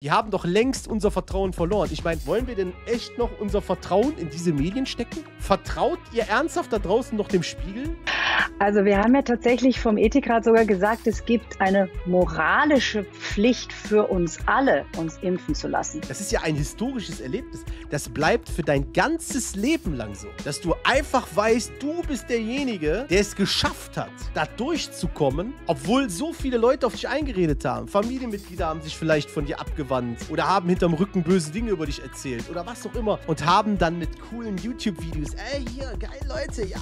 Die haben doch längst unser Vertrauen verloren. Ich meine, wollen wir denn echt noch unser Vertrauen in diese Medien stecken? Vertraut ihr ernsthaft da draußen noch dem Spiegel? Also wir haben ja tatsächlich vom Ethikrat sogar gesagt, es gibt eine moralische Pflicht für uns alle, uns impfen zu lassen. Das ist ja ein historisches Erlebnis. Das bleibt für dein ganzes Leben lang so, dass du einfach weißt, du bist derjenige, der es geschafft hat, da durchzukommen, obwohl so viele Leute auf dich eingeredet haben. Familienmitglieder haben sich vielleicht von dir abgewandt Wand oder haben hinterm Rücken böse Dinge über dich erzählt oder was auch immer und haben dann mit coolen YouTube-Videos, ey, hier, geil, Leute, ja,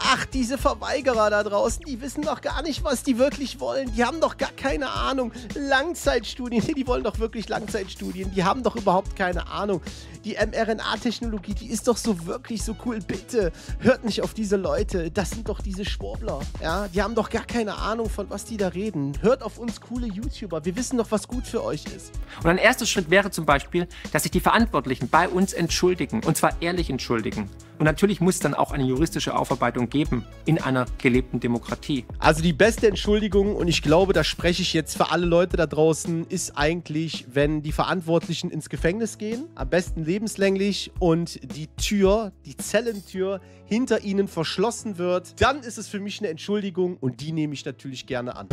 Ach, diese Verweigerer da draußen, die wissen doch gar nicht, was die wirklich wollen. Die haben doch gar keine Ahnung. Langzeitstudien, die wollen doch wirklich Langzeitstudien. Die haben doch überhaupt keine Ahnung. Die mRNA-Technologie, die ist doch so wirklich so cool. Bitte hört nicht auf diese Leute. Das sind doch diese Schwurbler. Ja, die haben doch gar keine Ahnung, von was die da reden. Hört auf uns coole YouTuber. Wir wissen doch, was gut für euch ist. Und ein erster Schritt wäre zum Beispiel, dass sich die Verantwortlichen bei uns entschuldigen. Und zwar ehrlich entschuldigen. Und natürlich muss es dann auch eine juristische Aufarbeitung geben in einer gelebten Demokratie. Also die beste Entschuldigung, und ich glaube, da spreche ich jetzt für alle Leute da draußen, ist eigentlich, wenn die Verantwortlichen ins Gefängnis gehen, am besten lebenslänglich und die Tür, die Zellentür hinter ihnen verschlossen wird, dann ist es für mich eine Entschuldigung und die nehme ich natürlich gerne an.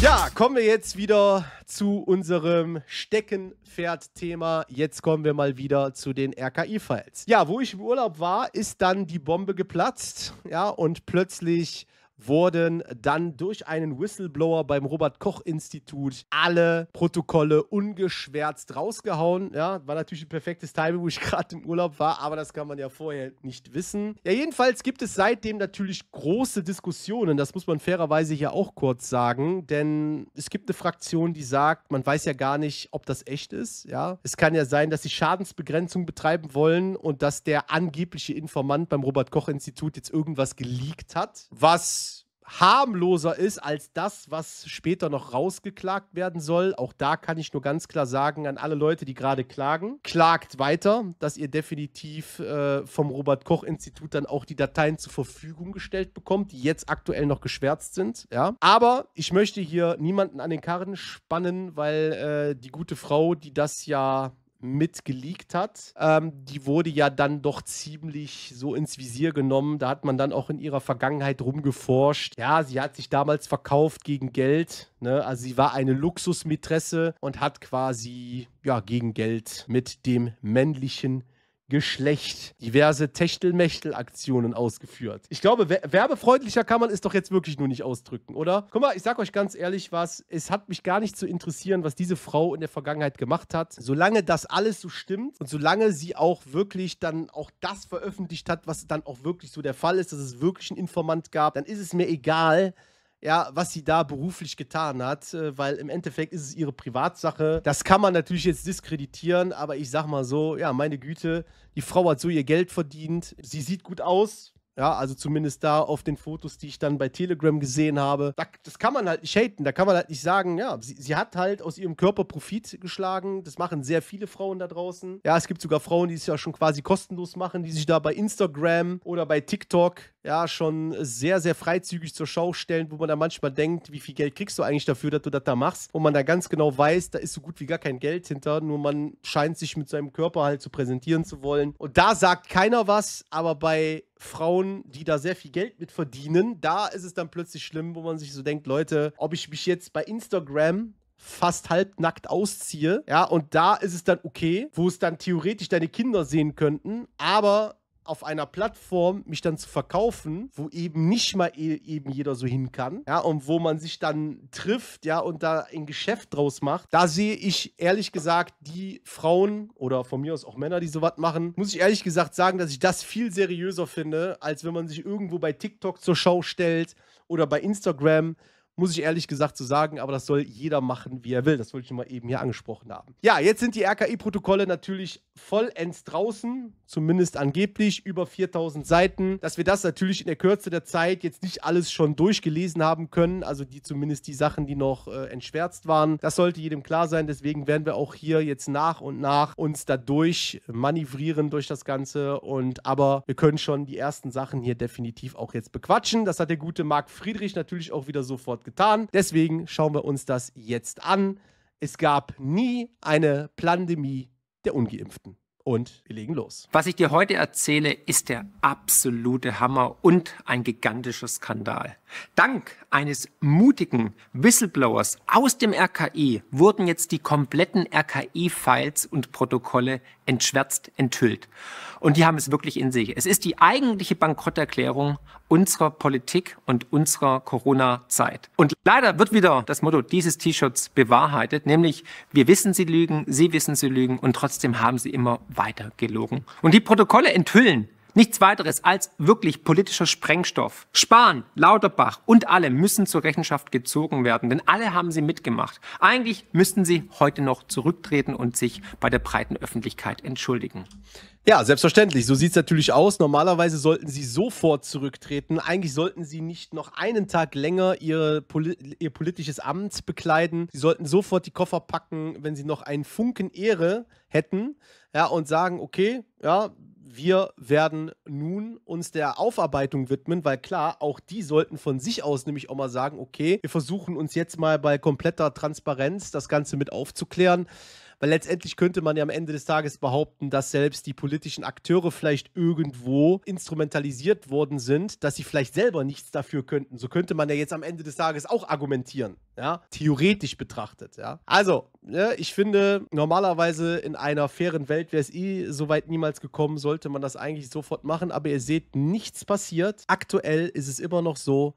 Ja, kommen wir jetzt wieder zu unserem Steckenpferd-Thema. Jetzt kommen wir mal wieder zu den RKI-Files. Ja, wo ich im Urlaub war, ist dann die Bombe geplatzt. Ja, und plötzlich wurden dann durch einen Whistleblower beim Robert-Koch-Institut alle Protokolle ungeschwärzt rausgehauen. Ja, war natürlich ein perfektes Timing, wo ich gerade im Urlaub war, aber das kann man ja vorher nicht wissen. Ja, jedenfalls gibt es seitdem natürlich große Diskussionen, das muss man fairerweise hier auch kurz sagen, denn es gibt eine Fraktion, die sagt, man weiß ja gar nicht, ob das echt ist. Ja, es kann ja sein, dass sie Schadensbegrenzung betreiben wollen und dass der angebliche Informant beim Robert-Koch-Institut jetzt irgendwas geleakt hat, was harmloser ist als das, was später noch rausgeklagt werden soll. Auch da kann ich nur ganz klar sagen an alle Leute, die gerade klagen, klagt weiter, dass ihr definitiv äh, vom Robert Koch Institut dann auch die Dateien zur Verfügung gestellt bekommt, die jetzt aktuell noch geschwärzt sind. Ja. Aber ich möchte hier niemanden an den Karren spannen, weil äh, die gute Frau, die das ja mitgeleakt hat. Ähm, die wurde ja dann doch ziemlich so ins Visier genommen. Da hat man dann auch in ihrer Vergangenheit rumgeforscht. Ja, sie hat sich damals verkauft gegen Geld. Ne? Also sie war eine Luxusmätresse und hat quasi ja, gegen Geld mit dem männlichen Geschlecht diverse Techtelmechtel-Aktionen ausgeführt. Ich glaube, werbefreundlicher kann man es doch jetzt wirklich nur nicht ausdrücken, oder? Guck mal, ich sag euch ganz ehrlich was, es hat mich gar nicht zu interessieren, was diese Frau in der Vergangenheit gemacht hat. Solange das alles so stimmt und solange sie auch wirklich dann auch das veröffentlicht hat, was dann auch wirklich so der Fall ist, dass es wirklich einen Informant gab, dann ist es mir egal, ja, was sie da beruflich getan hat, äh, weil im Endeffekt ist es ihre Privatsache. Das kann man natürlich jetzt diskreditieren, aber ich sag mal so, ja, meine Güte, die Frau hat so ihr Geld verdient, sie sieht gut aus, ja, also zumindest da auf den Fotos, die ich dann bei Telegram gesehen habe. Da, das kann man halt nicht haten. Da kann man halt nicht sagen, ja, sie, sie, hat halt aus ihrem Körper Profit geschlagen. Das machen sehr viele Frauen da draußen. Ja, es gibt sogar Frauen, die es ja schon quasi kostenlos machen, die sich da bei Instagram oder bei TikTok ja schon sehr, sehr freizügig zur Schau stellen, wo man da manchmal denkt, wie viel Geld kriegst du eigentlich dafür, dass du das da machst? Und man da ganz genau weiß, da ist so gut wie gar kein Geld hinter. Nur man scheint sich mit seinem Körper halt zu präsentieren zu wollen. Und da sagt keiner was, aber bei Frauen, die da sehr viel Geld mit verdienen, da ist es dann plötzlich schlimm, wo man sich so denkt, Leute, ob ich mich jetzt bei Instagram fast halbnackt ausziehe, ja, und da ist es dann okay, wo es dann theoretisch deine Kinder sehen könnten, aber auf einer Plattform mich dann zu verkaufen, wo eben nicht mal e eben jeder so hin kann, ja, und wo man sich dann trifft, ja, und da ein Geschäft draus macht, da sehe ich ehrlich gesagt die Frauen oder von mir aus auch Männer, die sowas machen, muss ich ehrlich gesagt sagen, dass ich das viel seriöser finde, als wenn man sich irgendwo bei TikTok zur Schau stellt oder bei Instagram muss ich ehrlich gesagt so sagen, aber das soll jeder machen, wie er will. Das wollte ich mal eben hier angesprochen haben. Ja, jetzt sind die RKI-Protokolle natürlich vollends draußen, zumindest angeblich, über 4000 Seiten. Dass wir das natürlich in der Kürze der Zeit jetzt nicht alles schon durchgelesen haben können, also die zumindest die Sachen, die noch äh, entschwärzt waren, das sollte jedem klar sein. Deswegen werden wir auch hier jetzt nach und nach uns dadurch manövrieren durch das Ganze. Und aber wir können schon die ersten Sachen hier definitiv auch jetzt bequatschen. Das hat der gute Marc Friedrich natürlich auch wieder sofort getan. Deswegen schauen wir uns das jetzt an. Es gab nie eine Pandemie der Ungeimpften. Und wir legen los. Was ich dir heute erzähle, ist der absolute Hammer und ein gigantischer Skandal. Dank eines mutigen Whistleblowers aus dem RKI wurden jetzt die kompletten RKI-Files und Protokolle entschwärzt, enthüllt. Und die haben es wirklich in sich. Es ist die eigentliche Bankrotterklärung unserer Politik und unserer Corona-Zeit. Und leider wird wieder das Motto dieses T-Shirts bewahrheitet, nämlich wir wissen, sie lügen, sie wissen, sie lügen und trotzdem haben sie immer weiter gelogen. Und die Protokolle enthüllen Nichts weiteres als wirklich politischer Sprengstoff. Spahn, Lauterbach und alle müssen zur Rechenschaft gezogen werden, denn alle haben sie mitgemacht. Eigentlich müssten sie heute noch zurücktreten und sich bei der breiten Öffentlichkeit entschuldigen. Ja, selbstverständlich. So sieht es natürlich aus. Normalerweise sollten sie sofort zurücktreten. Eigentlich sollten sie nicht noch einen Tag länger ihr, Poli ihr politisches Amt bekleiden. Sie sollten sofort die Koffer packen, wenn sie noch einen Funken Ehre hätten. Ja, und sagen, okay, ja, wir werden nun uns der Aufarbeitung widmen, weil klar, auch die sollten von sich aus nämlich auch mal sagen, okay, wir versuchen uns jetzt mal bei kompletter Transparenz das Ganze mit aufzuklären. Weil letztendlich könnte man ja am Ende des Tages behaupten, dass selbst die politischen Akteure vielleicht irgendwo instrumentalisiert worden sind, dass sie vielleicht selber nichts dafür könnten. So könnte man ja jetzt am Ende des Tages auch argumentieren, ja, theoretisch betrachtet, ja. Also, ja, ne, ich finde, normalerweise in einer fairen Welt wäre es eh soweit niemals gekommen, sollte man das eigentlich sofort machen, aber ihr seht, nichts passiert. Aktuell ist es immer noch so,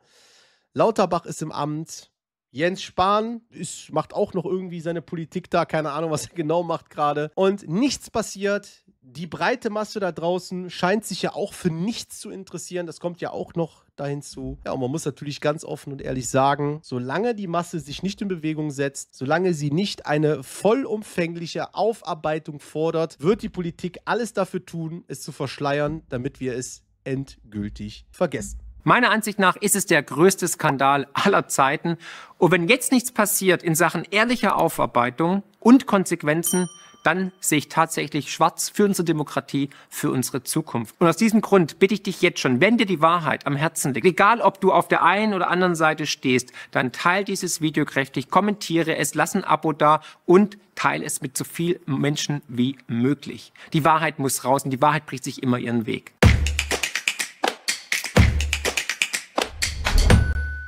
Lauterbach ist im Amt, Jens Spahn ist, macht auch noch irgendwie seine Politik da, keine Ahnung, was er genau macht gerade. Und nichts passiert. Die breite Masse da draußen scheint sich ja auch für nichts zu interessieren. Das kommt ja auch noch dahin zu. Ja, und man muss natürlich ganz offen und ehrlich sagen, solange die Masse sich nicht in Bewegung setzt, solange sie nicht eine vollumfängliche Aufarbeitung fordert, wird die Politik alles dafür tun, es zu verschleiern, damit wir es endgültig vergessen. Meiner Ansicht nach ist es der größte Skandal aller Zeiten. Und wenn jetzt nichts passiert in Sachen ehrlicher Aufarbeitung und Konsequenzen, dann sehe ich tatsächlich schwarz für unsere Demokratie, für unsere Zukunft. Und aus diesem Grund bitte ich dich jetzt schon, wenn dir die Wahrheit am Herzen liegt, egal ob du auf der einen oder anderen Seite stehst, dann teile dieses Video kräftig, kommentiere es, lass ein Abo da und teile es mit so vielen Menschen wie möglich. Die Wahrheit muss raus und die Wahrheit bricht sich immer ihren Weg.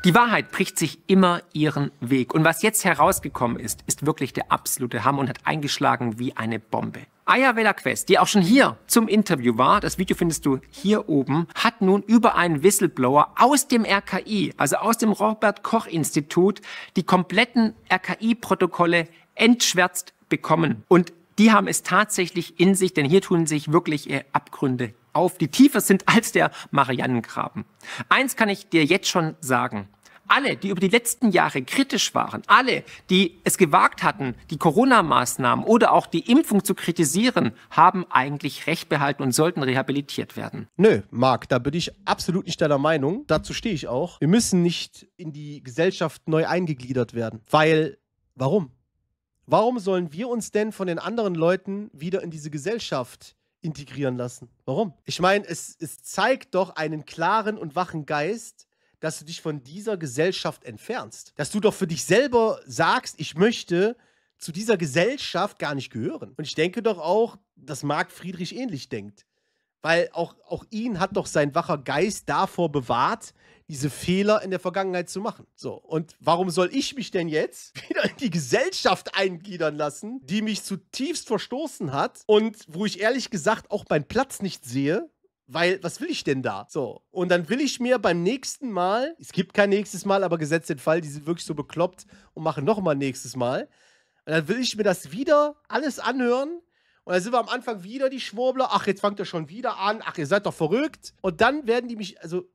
Die Wahrheit bricht sich immer ihren Weg. Und was jetzt herausgekommen ist, ist wirklich der absolute Hammer und hat eingeschlagen wie eine Bombe. Ayaveda Quest, die auch schon hier zum Interview war, das Video findest du hier oben, hat nun über einen Whistleblower aus dem RKI, also aus dem Robert Koch Institut, die kompletten RKI-Protokolle entschwärzt bekommen. Und die haben es tatsächlich in sich, denn hier tun sich wirklich äh, Abgründe auf die Tiefe sind als der Marianengraben. Eins kann ich dir jetzt schon sagen. Alle, die über die letzten Jahre kritisch waren, alle, die es gewagt hatten, die Corona-Maßnahmen oder auch die Impfung zu kritisieren, haben eigentlich Recht behalten und sollten rehabilitiert werden. Nö, Marc, da bin ich absolut nicht deiner Meinung. Dazu stehe ich auch. Wir müssen nicht in die Gesellschaft neu eingegliedert werden. Weil, warum? Warum sollen wir uns denn von den anderen Leuten wieder in diese Gesellschaft integrieren lassen. Warum? Ich meine, es, es zeigt doch einen klaren und wachen Geist, dass du dich von dieser Gesellschaft entfernst. Dass du doch für dich selber sagst, ich möchte zu dieser Gesellschaft gar nicht gehören. Und ich denke doch auch, dass Marc Friedrich ähnlich denkt weil auch, auch ihn hat doch sein wacher Geist davor bewahrt, diese Fehler in der Vergangenheit zu machen. So, und warum soll ich mich denn jetzt wieder in die Gesellschaft eingliedern lassen, die mich zutiefst verstoßen hat und wo ich ehrlich gesagt auch meinen Platz nicht sehe? Weil, was will ich denn da? So. Und dann will ich mir beim nächsten Mal, es gibt kein nächstes Mal, aber gesetzt den Fall, die sind wirklich so bekloppt und machen nochmal nächstes Mal. Und dann will ich mir das wieder alles anhören, und dann sind wir am Anfang wieder die Schwurbler. Ach, jetzt fangt ihr schon wieder an. Ach, ihr seid doch verrückt. Und dann werden die mich, also,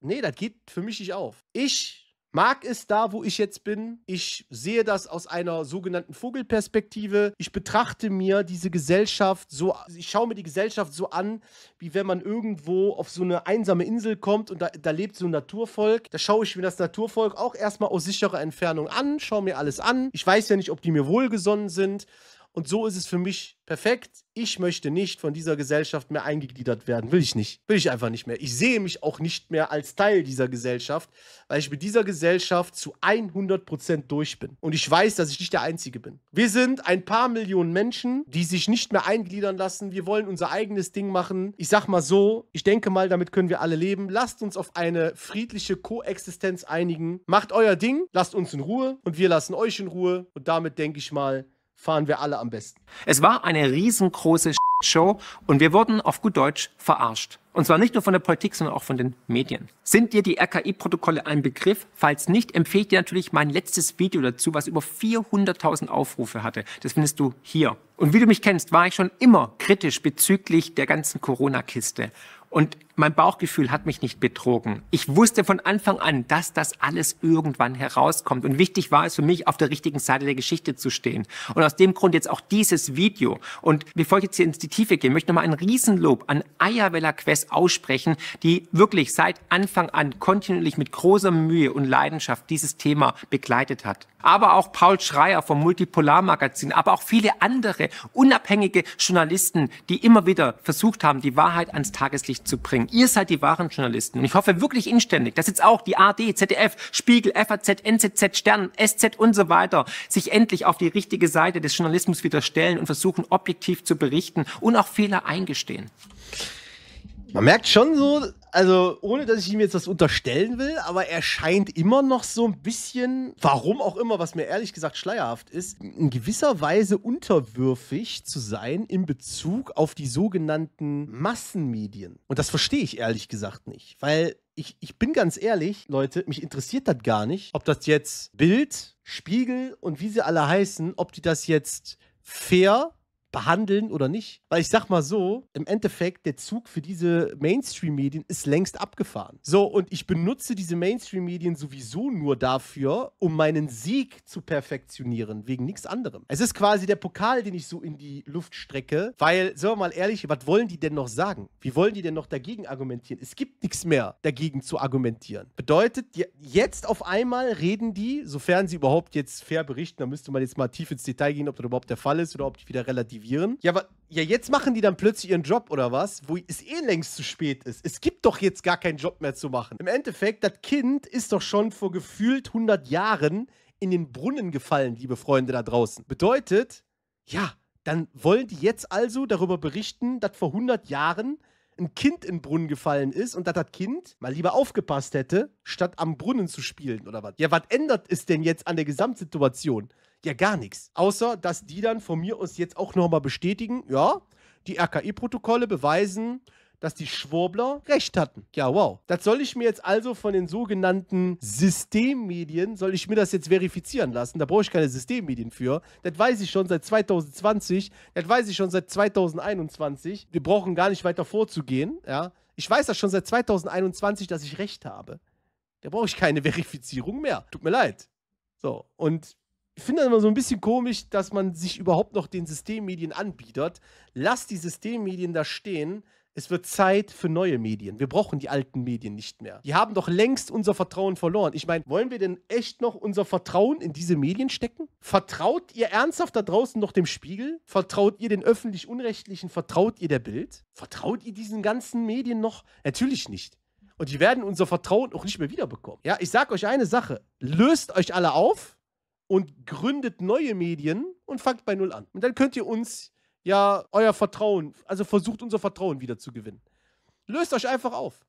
nee, das geht für mich nicht auf. Ich mag es da, wo ich jetzt bin. Ich sehe das aus einer sogenannten Vogelperspektive. Ich betrachte mir diese Gesellschaft so, ich schaue mir die Gesellschaft so an, wie wenn man irgendwo auf so eine einsame Insel kommt und da, da lebt so ein Naturvolk. Da schaue ich mir das Naturvolk auch erstmal aus sicherer Entfernung an, schaue mir alles an. Ich weiß ja nicht, ob die mir wohlgesonnen sind. Und so ist es für mich perfekt. Ich möchte nicht von dieser Gesellschaft mehr eingegliedert werden. Will ich nicht. Will ich einfach nicht mehr. Ich sehe mich auch nicht mehr als Teil dieser Gesellschaft, weil ich mit dieser Gesellschaft zu 100% durch bin. Und ich weiß, dass ich nicht der Einzige bin. Wir sind ein paar Millionen Menschen, die sich nicht mehr eingliedern lassen. Wir wollen unser eigenes Ding machen. Ich sag mal so, ich denke mal, damit können wir alle leben. Lasst uns auf eine friedliche Koexistenz einigen. Macht euer Ding, lasst uns in Ruhe und wir lassen euch in Ruhe. Und damit denke ich mal, fahren wir alle am besten. Es war eine riesengroße Show und wir wurden auf gut Deutsch verarscht. Und zwar nicht nur von der Politik, sondern auch von den Medien. Sind dir die RKI-Protokolle ein Begriff? Falls nicht, empfehle ich dir natürlich mein letztes Video dazu, was über 400.000 Aufrufe hatte. Das findest du hier. Und wie du mich kennst, war ich schon immer kritisch bezüglich der ganzen Corona-Kiste. Und mein Bauchgefühl hat mich nicht betrogen. Ich wusste von Anfang an, dass das alles irgendwann herauskommt. Und wichtig war es für mich, auf der richtigen Seite der Geschichte zu stehen. Und aus dem Grund jetzt auch dieses Video. Und bevor ich jetzt hier ins die Tiefe gehe, möchte ich nochmal ein Riesenlob an Ayavella Quest aussprechen, die wirklich seit Anfang an kontinuierlich mit großer Mühe und Leidenschaft dieses Thema begleitet hat. Aber auch Paul Schreier vom Multipolar Magazin, aber auch viele andere unabhängige Journalisten, die immer wieder versucht haben, die Wahrheit ans Tageslicht zu bringen. Und ihr seid die wahren Journalisten. Und ich hoffe wirklich inständig, dass jetzt auch die AD, ZDF, Spiegel, FAZ, NZZ, Stern, SZ und so weiter sich endlich auf die richtige Seite des Journalismus wieder stellen und versuchen, objektiv zu berichten und auch Fehler eingestehen. Man merkt schon so, also ohne dass ich ihm jetzt das unterstellen will, aber er scheint immer noch so ein bisschen, warum auch immer, was mir ehrlich gesagt schleierhaft ist, in gewisser Weise unterwürfig zu sein in Bezug auf die sogenannten Massenmedien. Und das verstehe ich ehrlich gesagt nicht, weil ich, ich bin ganz ehrlich, Leute, mich interessiert das gar nicht, ob das jetzt Bild, Spiegel und wie sie alle heißen, ob die das jetzt fair behandeln oder nicht. Weil ich sag mal so, im Endeffekt, der Zug für diese Mainstream-Medien ist längst abgefahren. So, und ich benutze diese Mainstream-Medien sowieso nur dafür, um meinen Sieg zu perfektionieren, wegen nichts anderem. Es ist quasi der Pokal, den ich so in die Luft strecke, weil, sagen wir mal ehrlich, was wollen die denn noch sagen? Wie wollen die denn noch dagegen argumentieren? Es gibt nichts mehr dagegen zu argumentieren. Bedeutet, jetzt auf einmal reden die, sofern sie überhaupt jetzt fair berichten, da müsste man jetzt mal tief ins Detail gehen, ob das überhaupt der Fall ist oder ob die wieder relativ deaktivieren. Ja, aber ja, jetzt machen die dann plötzlich ihren Job oder was, wo es eh längst zu spät ist. Es gibt doch jetzt gar keinen Job mehr zu machen. Im Endeffekt, das Kind ist doch schon vor gefühlt 100 Jahren in den Brunnen gefallen, liebe Freunde da draußen. Bedeutet, ja, dann wollen die jetzt also darüber berichten, dass vor 100 Jahren ein Kind in den Brunnen gefallen ist und dass das Kind mal lieber aufgepasst hätte, statt am Brunnen zu spielen oder was. Ja, was ändert es denn jetzt an der Gesamtsituation? Ja, gar nichts. Außer, dass die dann von mir uns jetzt auch nochmal bestätigen, ja, die RKI-Protokolle beweisen, dass die Schwurbler recht hatten. Ja, wow. Das soll ich mir jetzt also von den sogenannten Systemmedien, soll ich mir das jetzt verifizieren lassen? Da brauche ich keine Systemmedien für. Das weiß ich schon seit 2020. Das weiß ich schon seit 2021. Wir brauchen gar nicht weiter vorzugehen, ja. Ich weiß das schon seit 2021, dass ich recht habe. Da brauche ich keine Verifizierung mehr. Tut mir leid. So, und ich finde das immer so ein bisschen komisch, dass man sich überhaupt noch den Systemmedien anbietet. Lass die Systemmedien da stehen. Es wird Zeit für neue Medien. Wir brauchen die alten Medien nicht mehr. Die haben doch längst unser Vertrauen verloren. Ich meine, wollen wir denn echt noch unser Vertrauen in diese Medien stecken? Vertraut ihr ernsthaft da draußen noch dem Spiegel? Vertraut ihr den öffentlich-unrechtlichen? Vertraut ihr der Bild? Vertraut ihr diesen ganzen Medien noch? Natürlich nicht. Und die werden unser Vertrauen auch nicht mehr wiederbekommen. Ja, ich sage euch eine Sache. Löst euch alle auf und gründet neue Medien und fangt bei Null an. Und dann könnt ihr uns ja euer Vertrauen, also versucht unser Vertrauen wieder zu gewinnen. Löst euch einfach auf.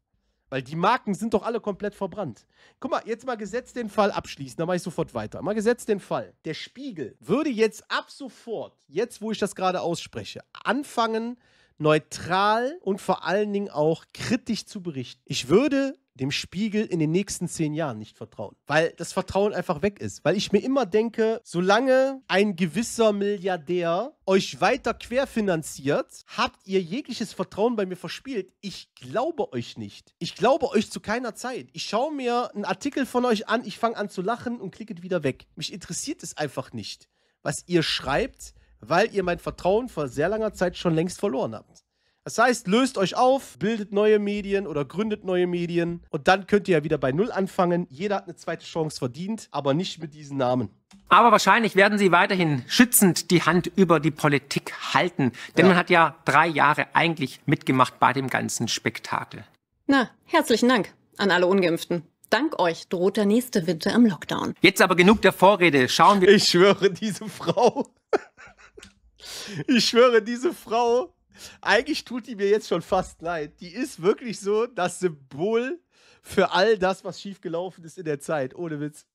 Weil die Marken sind doch alle komplett verbrannt. Guck mal, jetzt mal gesetzt den Fall abschließen, dann mache ich sofort weiter. Mal gesetzt den Fall. Der Spiegel würde jetzt ab sofort, jetzt wo ich das gerade ausspreche, anfangen, neutral und vor allen Dingen auch kritisch zu berichten. Ich würde dem Spiegel in den nächsten zehn Jahren nicht vertrauen. Weil das Vertrauen einfach weg ist. Weil ich mir immer denke, solange ein gewisser Milliardär euch weiter querfinanziert, habt ihr jegliches Vertrauen bei mir verspielt. Ich glaube euch nicht. Ich glaube euch zu keiner Zeit. Ich schaue mir einen Artikel von euch an, ich fange an zu lachen und klicke wieder weg. Mich interessiert es einfach nicht, was ihr schreibt, weil ihr mein Vertrauen vor sehr langer Zeit schon längst verloren habt. Das heißt, löst euch auf, bildet neue Medien oder gründet neue Medien und dann könnt ihr ja wieder bei Null anfangen. Jeder hat eine zweite Chance verdient, aber nicht mit diesen Namen. Aber wahrscheinlich werden sie weiterhin schützend die Hand über die Politik halten, denn ja. man hat ja drei Jahre eigentlich mitgemacht bei dem ganzen Spektakel. Na, herzlichen Dank an alle Ungeimpften. Dank euch droht der nächste Winter im Lockdown. Jetzt aber genug der Vorrede. Schauen wir. Ich schwöre, diese Frau. ich schwöre, diese Frau eigentlich tut die mir jetzt schon fast leid. Die ist wirklich so das Symbol für all das, was schiefgelaufen ist in der Zeit. Ohne Witz.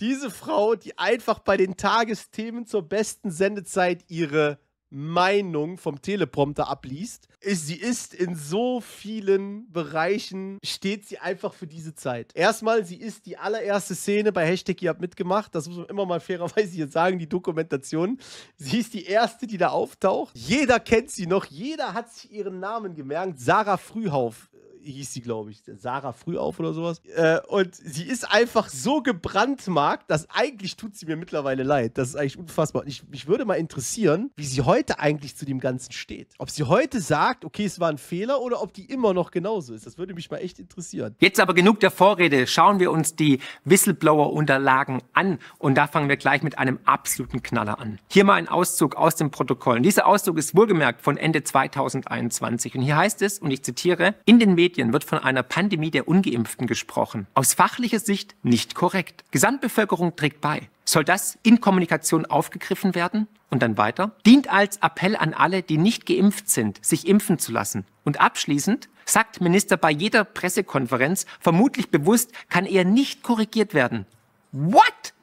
Diese Frau, die einfach bei den Tagesthemen zur besten Sendezeit ihre Meinung vom Teleprompter abliest. Ist, sie ist in so vielen Bereichen, steht sie einfach für diese Zeit. Erstmal, sie ist die allererste Szene bei Hashtag, ihr habt mitgemacht. Das muss man immer mal fairerweise hier sagen, die Dokumentation. Sie ist die erste, die da auftaucht. Jeder kennt sie noch, jeder hat sich ihren Namen gemerkt. Sarah Frühhauf hieß sie, glaube ich, Sarah Frühauf oder sowas. Äh, und sie ist einfach so gebrandmarkt, dass eigentlich tut sie mir mittlerweile leid. Das ist eigentlich unfassbar. Ich, mich würde mal interessieren, wie sie heute eigentlich zu dem Ganzen steht. Ob sie heute sagt, okay, es war ein Fehler oder ob die immer noch genauso ist. Das würde mich mal echt interessieren. Jetzt aber genug der Vorrede. Schauen wir uns die Whistleblower-Unterlagen an. Und da fangen wir gleich mit einem absoluten Knaller an. Hier mal ein Auszug aus dem Protokoll. Und dieser Auszug ist wohlgemerkt von Ende 2021. Und hier heißt es, und ich zitiere, in den Medien Medien wird von einer Pandemie der Ungeimpften gesprochen. Aus fachlicher Sicht nicht korrekt. Gesamtbevölkerung trägt bei. Soll das in Kommunikation aufgegriffen werden? Und dann weiter. Dient als Appell an alle, die nicht geimpft sind, sich impfen zu lassen. Und abschließend sagt Minister bei jeder Pressekonferenz, vermutlich bewusst, kann er nicht korrigiert werden. What?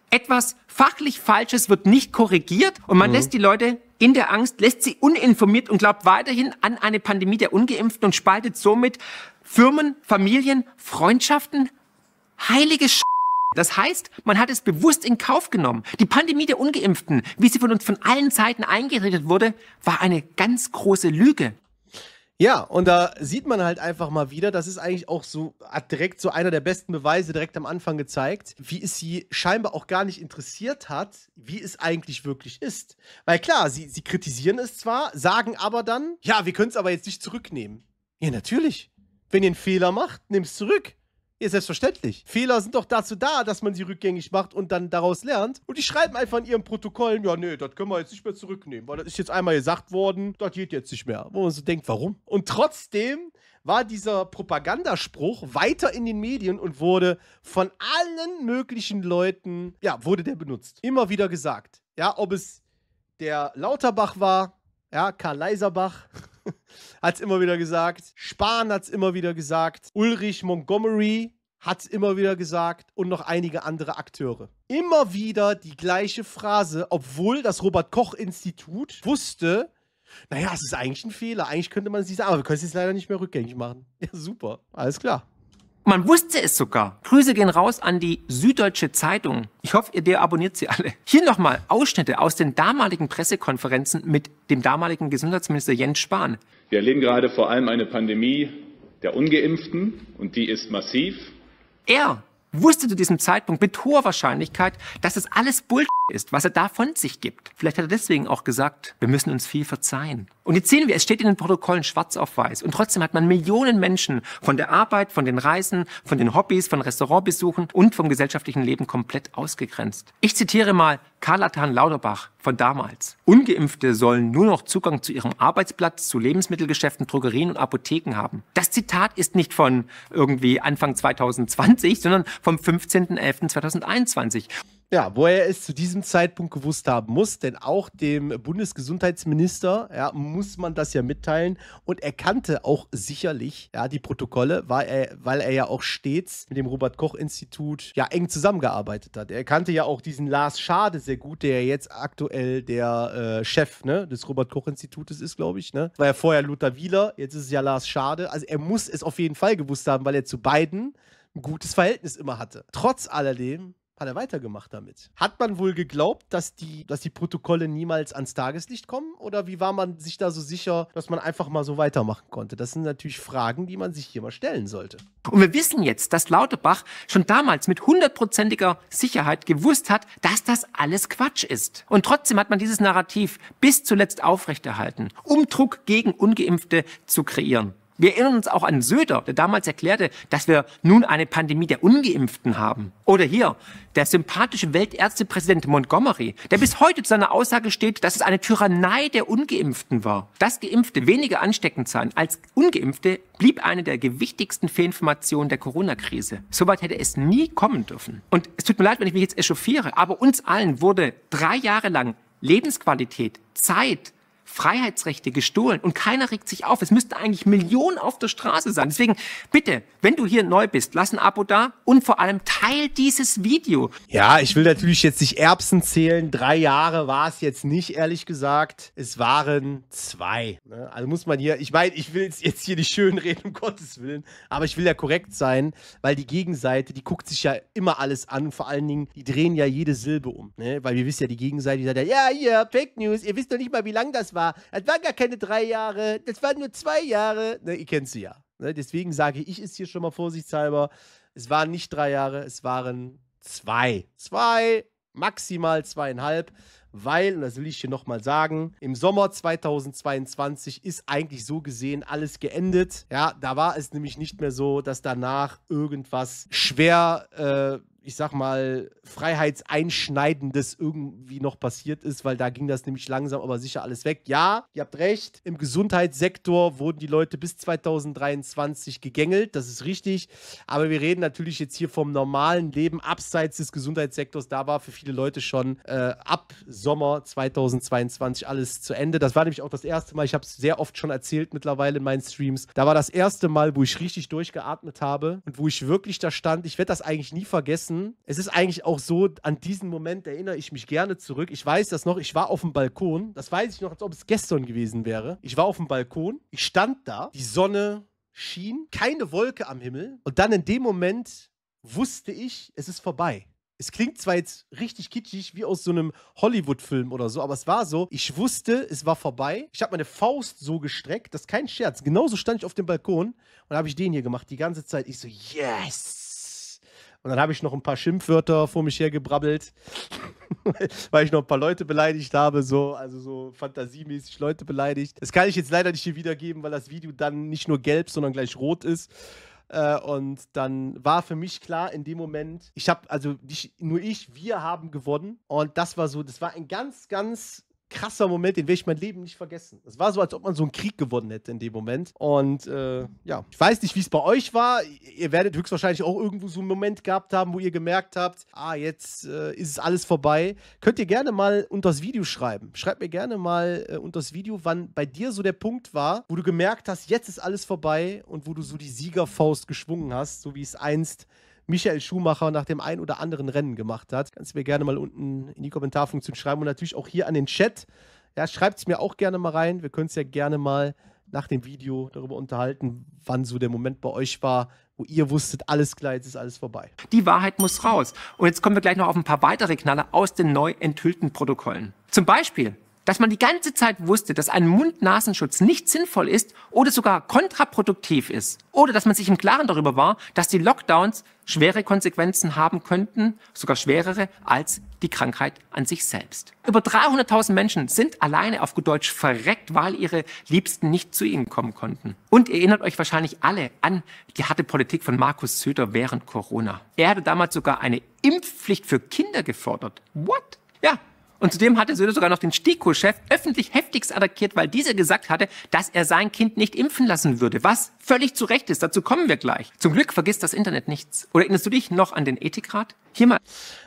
Etwas fachlich Falsches wird nicht korrigiert und man mhm. lässt die Leute in der Angst, lässt sie uninformiert und glaubt weiterhin an eine Pandemie der Ungeimpften und spaltet somit Firmen, Familien, Freundschaften? Heilige Sch das heißt, man hat es bewusst in Kauf genommen. Die Pandemie der Ungeimpften, wie sie von uns von allen Seiten eingeredet wurde, war eine ganz große Lüge. Ja, und da sieht man halt einfach mal wieder, das ist eigentlich auch so, hat direkt so einer der besten Beweise direkt am Anfang gezeigt, wie es sie scheinbar auch gar nicht interessiert hat, wie es eigentlich wirklich ist. Weil klar, sie, sie kritisieren es zwar, sagen aber dann, ja, wir können es aber jetzt nicht zurücknehmen. Ja, natürlich. Wenn ihr einen Fehler macht, nimm es zurück. Ihr selbstverständlich. Fehler sind doch dazu da, dass man sie rückgängig macht und dann daraus lernt. Und die schreiben einfach in ihren Protokollen, ja, nee, das können wir jetzt nicht mehr zurücknehmen, weil das ist jetzt einmal gesagt worden, das geht jetzt nicht mehr. Wo man so denkt, warum? Und trotzdem war dieser Propagandaspruch weiter in den Medien und wurde von allen möglichen Leuten, ja, wurde der benutzt. Immer wieder gesagt. Ja, ob es der Lauterbach war, ja, Karl Leiserbach, hat es immer wieder gesagt. Spahn hat es immer wieder gesagt. Ulrich Montgomery hat es immer wieder gesagt. Und noch einige andere Akteure. Immer wieder die gleiche Phrase, obwohl das Robert-Koch-Institut wusste, naja, es ist eigentlich ein Fehler. Eigentlich könnte man es nicht sagen, aber wir können es jetzt leider nicht mehr rückgängig machen. Ja, super. Alles klar. Man wusste es sogar. Grüße gehen raus an die Süddeutsche Zeitung. Ich hoffe, ihr der abonniert sie alle. Hier nochmal Ausschnitte aus den damaligen Pressekonferenzen mit dem damaligen Gesundheitsminister Jens Spahn. Wir erleben gerade vor allem eine Pandemie der Ungeimpften und die ist massiv. Er wusste zu diesem Zeitpunkt mit hoher Wahrscheinlichkeit, dass es alles Bullshit ist, was er da von sich gibt. Vielleicht hat er deswegen auch gesagt, wir müssen uns viel verzeihen. Und jetzt sehen wir, es steht in den Protokollen schwarz auf weiß. Und trotzdem hat man Millionen Menschen von der Arbeit, von den Reisen, von den Hobbys, von Restaurantbesuchen und vom gesellschaftlichen Leben komplett ausgegrenzt. Ich zitiere mal Karlatan Lauterbach von damals. Ungeimpfte sollen nur noch Zugang zu ihrem Arbeitsplatz, zu Lebensmittelgeschäften, Drogerien und Apotheken haben. Das Zitat ist nicht von irgendwie Anfang 2020, sondern vom 15.11.2021. Ja, wo er es zu diesem Zeitpunkt gewusst haben muss, denn auch dem Bundesgesundheitsminister ja, muss man das ja mitteilen. Und er kannte auch sicherlich ja, die Protokolle, weil er, weil er ja auch stets mit dem Robert-Koch-Institut ja eng zusammengearbeitet hat. Er kannte ja auch diesen Lars Schade sehr gut, der ja jetzt aktuell der äh, Chef ne, des Robert-Koch-Institutes ist, glaube ich. Ne? War ja vorher Luther Wieler, jetzt ist es ja Lars Schade. Also er muss es auf jeden Fall gewusst haben, weil er zu beiden ein gutes Verhältnis immer hatte. Trotz alledem hat er weitergemacht damit. Hat man wohl geglaubt, dass die, dass die Protokolle niemals ans Tageslicht kommen? Oder wie war man sich da so sicher, dass man einfach mal so weitermachen konnte? Das sind natürlich Fragen, die man sich hier mal stellen sollte. Und wir wissen jetzt, dass Lauterbach schon damals mit hundertprozentiger Sicherheit gewusst hat, dass das alles Quatsch ist. Und trotzdem hat man dieses Narrativ bis zuletzt aufrechterhalten, um Druck gegen Ungeimpfte zu kreieren. Wir erinnern uns auch an Söder, der damals erklärte, dass wir nun eine Pandemie der Ungeimpften haben. Oder hier, der sympathische Weltärztepräsident Montgomery, der bis heute zu seiner Aussage steht, dass es eine Tyrannei der Ungeimpften war. Dass Geimpfte weniger ansteckend seien als Ungeimpfte, blieb eine der gewichtigsten Fehlinformationen der Corona-Krise. Soweit hätte es nie kommen dürfen. Und es tut mir leid, wenn ich mich jetzt echauffiere, aber uns allen wurde drei Jahre lang Lebensqualität, Zeit, Freiheitsrechte gestohlen und keiner regt sich auf. Es müssten eigentlich Millionen auf der Straße sein. Deswegen bitte, wenn du hier neu bist, lass ein Abo da und vor allem teil dieses Video. Ja, ich will natürlich jetzt nicht Erbsen zählen. Drei Jahre war es jetzt nicht, ehrlich gesagt. Es waren zwei. Ne? Also muss man hier, ich meine, ich will jetzt hier nicht schön reden, um Gottes Willen, aber ich will ja korrekt sein, weil die Gegenseite, die guckt sich ja immer alles an. Vor allen Dingen, die drehen ja jede Silbe um. Ne? Weil wir wissen ja, die Gegenseite, die sagt ja, ja, yeah, Fake News, ihr wisst doch nicht mal, wie lange das war. Das waren gar keine drei Jahre, das waren nur zwei Jahre. Ne, ihr kennt sie ja. Ne? Deswegen sage ich es hier schon mal vorsichtshalber. Es waren nicht drei Jahre, es waren zwei. Zwei, maximal zweieinhalb. Weil, und das will ich hier nochmal sagen, im Sommer 2022 ist eigentlich so gesehen alles geendet. Ja, da war es nämlich nicht mehr so, dass danach irgendwas schwer äh, ich sag mal, Freiheitseinschneidendes irgendwie noch passiert ist, weil da ging das nämlich langsam, aber sicher alles weg. Ja, ihr habt recht, im Gesundheitssektor wurden die Leute bis 2023 gegängelt, das ist richtig, aber wir reden natürlich jetzt hier vom normalen Leben abseits des Gesundheitssektors. Da war für viele Leute schon äh, ab Sommer 2022 alles zu Ende. Das war nämlich auch das erste Mal, ich habe es sehr oft schon erzählt mittlerweile in meinen Streams, da war das erste Mal, wo ich richtig durchgeatmet habe und wo ich wirklich da stand. Ich werde das eigentlich nie vergessen draußen. Es ist eigentlich auch so, an diesen Moment erinnere ich mich gerne zurück. Ich weiß das noch, ich war auf dem Balkon. Das weiß ich noch, als ob es gestern gewesen wäre. Ich war auf dem Balkon, ich stand da, die Sonne schien, keine Wolke am Himmel. Und dann in dem Moment wusste ich, es ist vorbei. Es klingt zwar jetzt richtig kitschig, wie aus so einem Hollywood-Film oder so, aber es war so. Ich wusste, es war vorbei. Ich habe meine Faust so gestreckt, das ist kein Scherz. Genauso stand ich auf dem Balkon und habe ich den hier gemacht die ganze Zeit. Ich so, yes! Und dann habe ich noch ein paar Schimpfwörter vor mich hergebrabbelt, weil ich noch ein paar Leute beleidigt habe, so, also so fantasiemäßig Leute beleidigt. Das kann ich jetzt leider nicht hier wiedergeben, weil das Video dann nicht nur gelb, sondern gleich rot ist. Äh, und dann war für mich klar in dem Moment, ich habe, also nicht, nur ich, wir haben gewonnen. Und das war so, das war ein ganz, ganz krasser Moment, den werde ich mein Leben nicht vergessen. Es war so, als ob man so einen Krieg gewonnen hätte in dem Moment. Und äh, ja, ich weiß nicht, wie es bei euch war. Ihr werdet höchstwahrscheinlich auch irgendwo so einen Moment gehabt haben, wo ihr gemerkt habt, ah, jetzt äh, ist es alles vorbei. Könnt ihr gerne mal unter das Video schreiben. Schreibt mir gerne mal äh, unter das Video, wann bei dir so der Punkt war, wo du gemerkt hast, jetzt ist alles vorbei und wo du so die Siegerfaust geschwungen hast, so wie es einst Michael Schumacher nach dem ein oder anderen Rennen gemacht hat. Kannst du mir gerne mal unten in die Kommentarfunktion schreiben und natürlich auch hier an den Chat. Ja, schreibt es mir auch gerne mal rein. Wir können es ja gerne mal nach dem Video darüber unterhalten, wann so der Moment bei euch war, wo ihr wusstet, alles klar, jetzt ist alles vorbei. Die Wahrheit muss raus. Und jetzt kommen wir gleich noch auf ein paar weitere Knaller aus den neu enthüllten Protokollen. Zum Beispiel dass man die ganze Zeit wusste, dass ein Mund-Nasenschutz nicht sinnvoll ist oder sogar kontraproduktiv ist. Oder dass man sich im Klaren darüber war, dass die Lockdowns schwere Konsequenzen haben könnten, sogar schwerere als die Krankheit an sich selbst. Über 300.000 Menschen sind alleine auf gut Deutsch verreckt, weil ihre Liebsten nicht zu ihnen kommen konnten. Und ihr erinnert euch wahrscheinlich alle an die harte Politik von Markus Söder während Corona. Er hatte damals sogar eine Impfpflicht für Kinder gefordert. What? Ja, und zudem hatte Söder sogar noch den STIKO-Chef öffentlich heftigst attackiert, weil dieser gesagt hatte, dass er sein Kind nicht impfen lassen würde. Was völlig zu Recht ist. Dazu kommen wir gleich. Zum Glück vergisst das Internet nichts. Oder erinnerst du dich noch an den Ethikrat? Hier mal.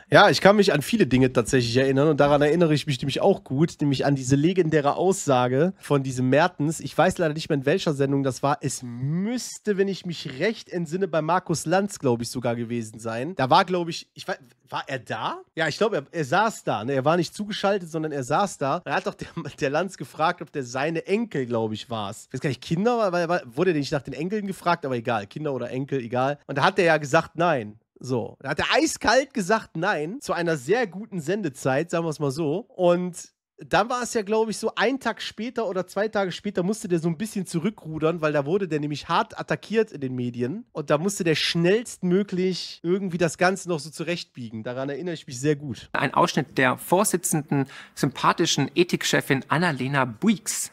Ja, ich kann mich an viele Dinge tatsächlich erinnern und daran erinnere ich mich nämlich auch gut, nämlich an diese legendäre Aussage von diesem Mertens. Ich weiß leider nicht mehr, in welcher Sendung das war. Es müsste, wenn ich mich recht entsinne, bei Markus Lanz, glaube ich, sogar gewesen sein. Da war, glaube ich, ich weiß, war er da? Ja, ich glaube, er, er, saß da. Ne? Er war nicht zugeschaltet, sondern er saß da. Da hat doch der, der Lanz gefragt, ob der seine Enkel, glaube ich, war es. Ich weiß gar nicht, Kinder, weil, weil, wurde der nicht nach den Enkeln gefragt, aber egal, Kinder oder Enkel, egal. Und da hat er ja gesagt, nein. So, da hat er eiskalt gesagt Nein zu einer sehr guten Sendezeit, sagen wir es mal so. Und dann war es ja, glaube ich, so ein Tag später oder zwei Tage später musste der so ein bisschen zurückrudern, weil da wurde der nämlich hart attackiert in den Medien und da musste der schnellstmöglich irgendwie das Ganze noch so zurechtbiegen. Daran erinnere ich mich sehr gut. Ein Ausschnitt der Vorsitzenden, sympathischen Ethikchefin Annalena Buiks.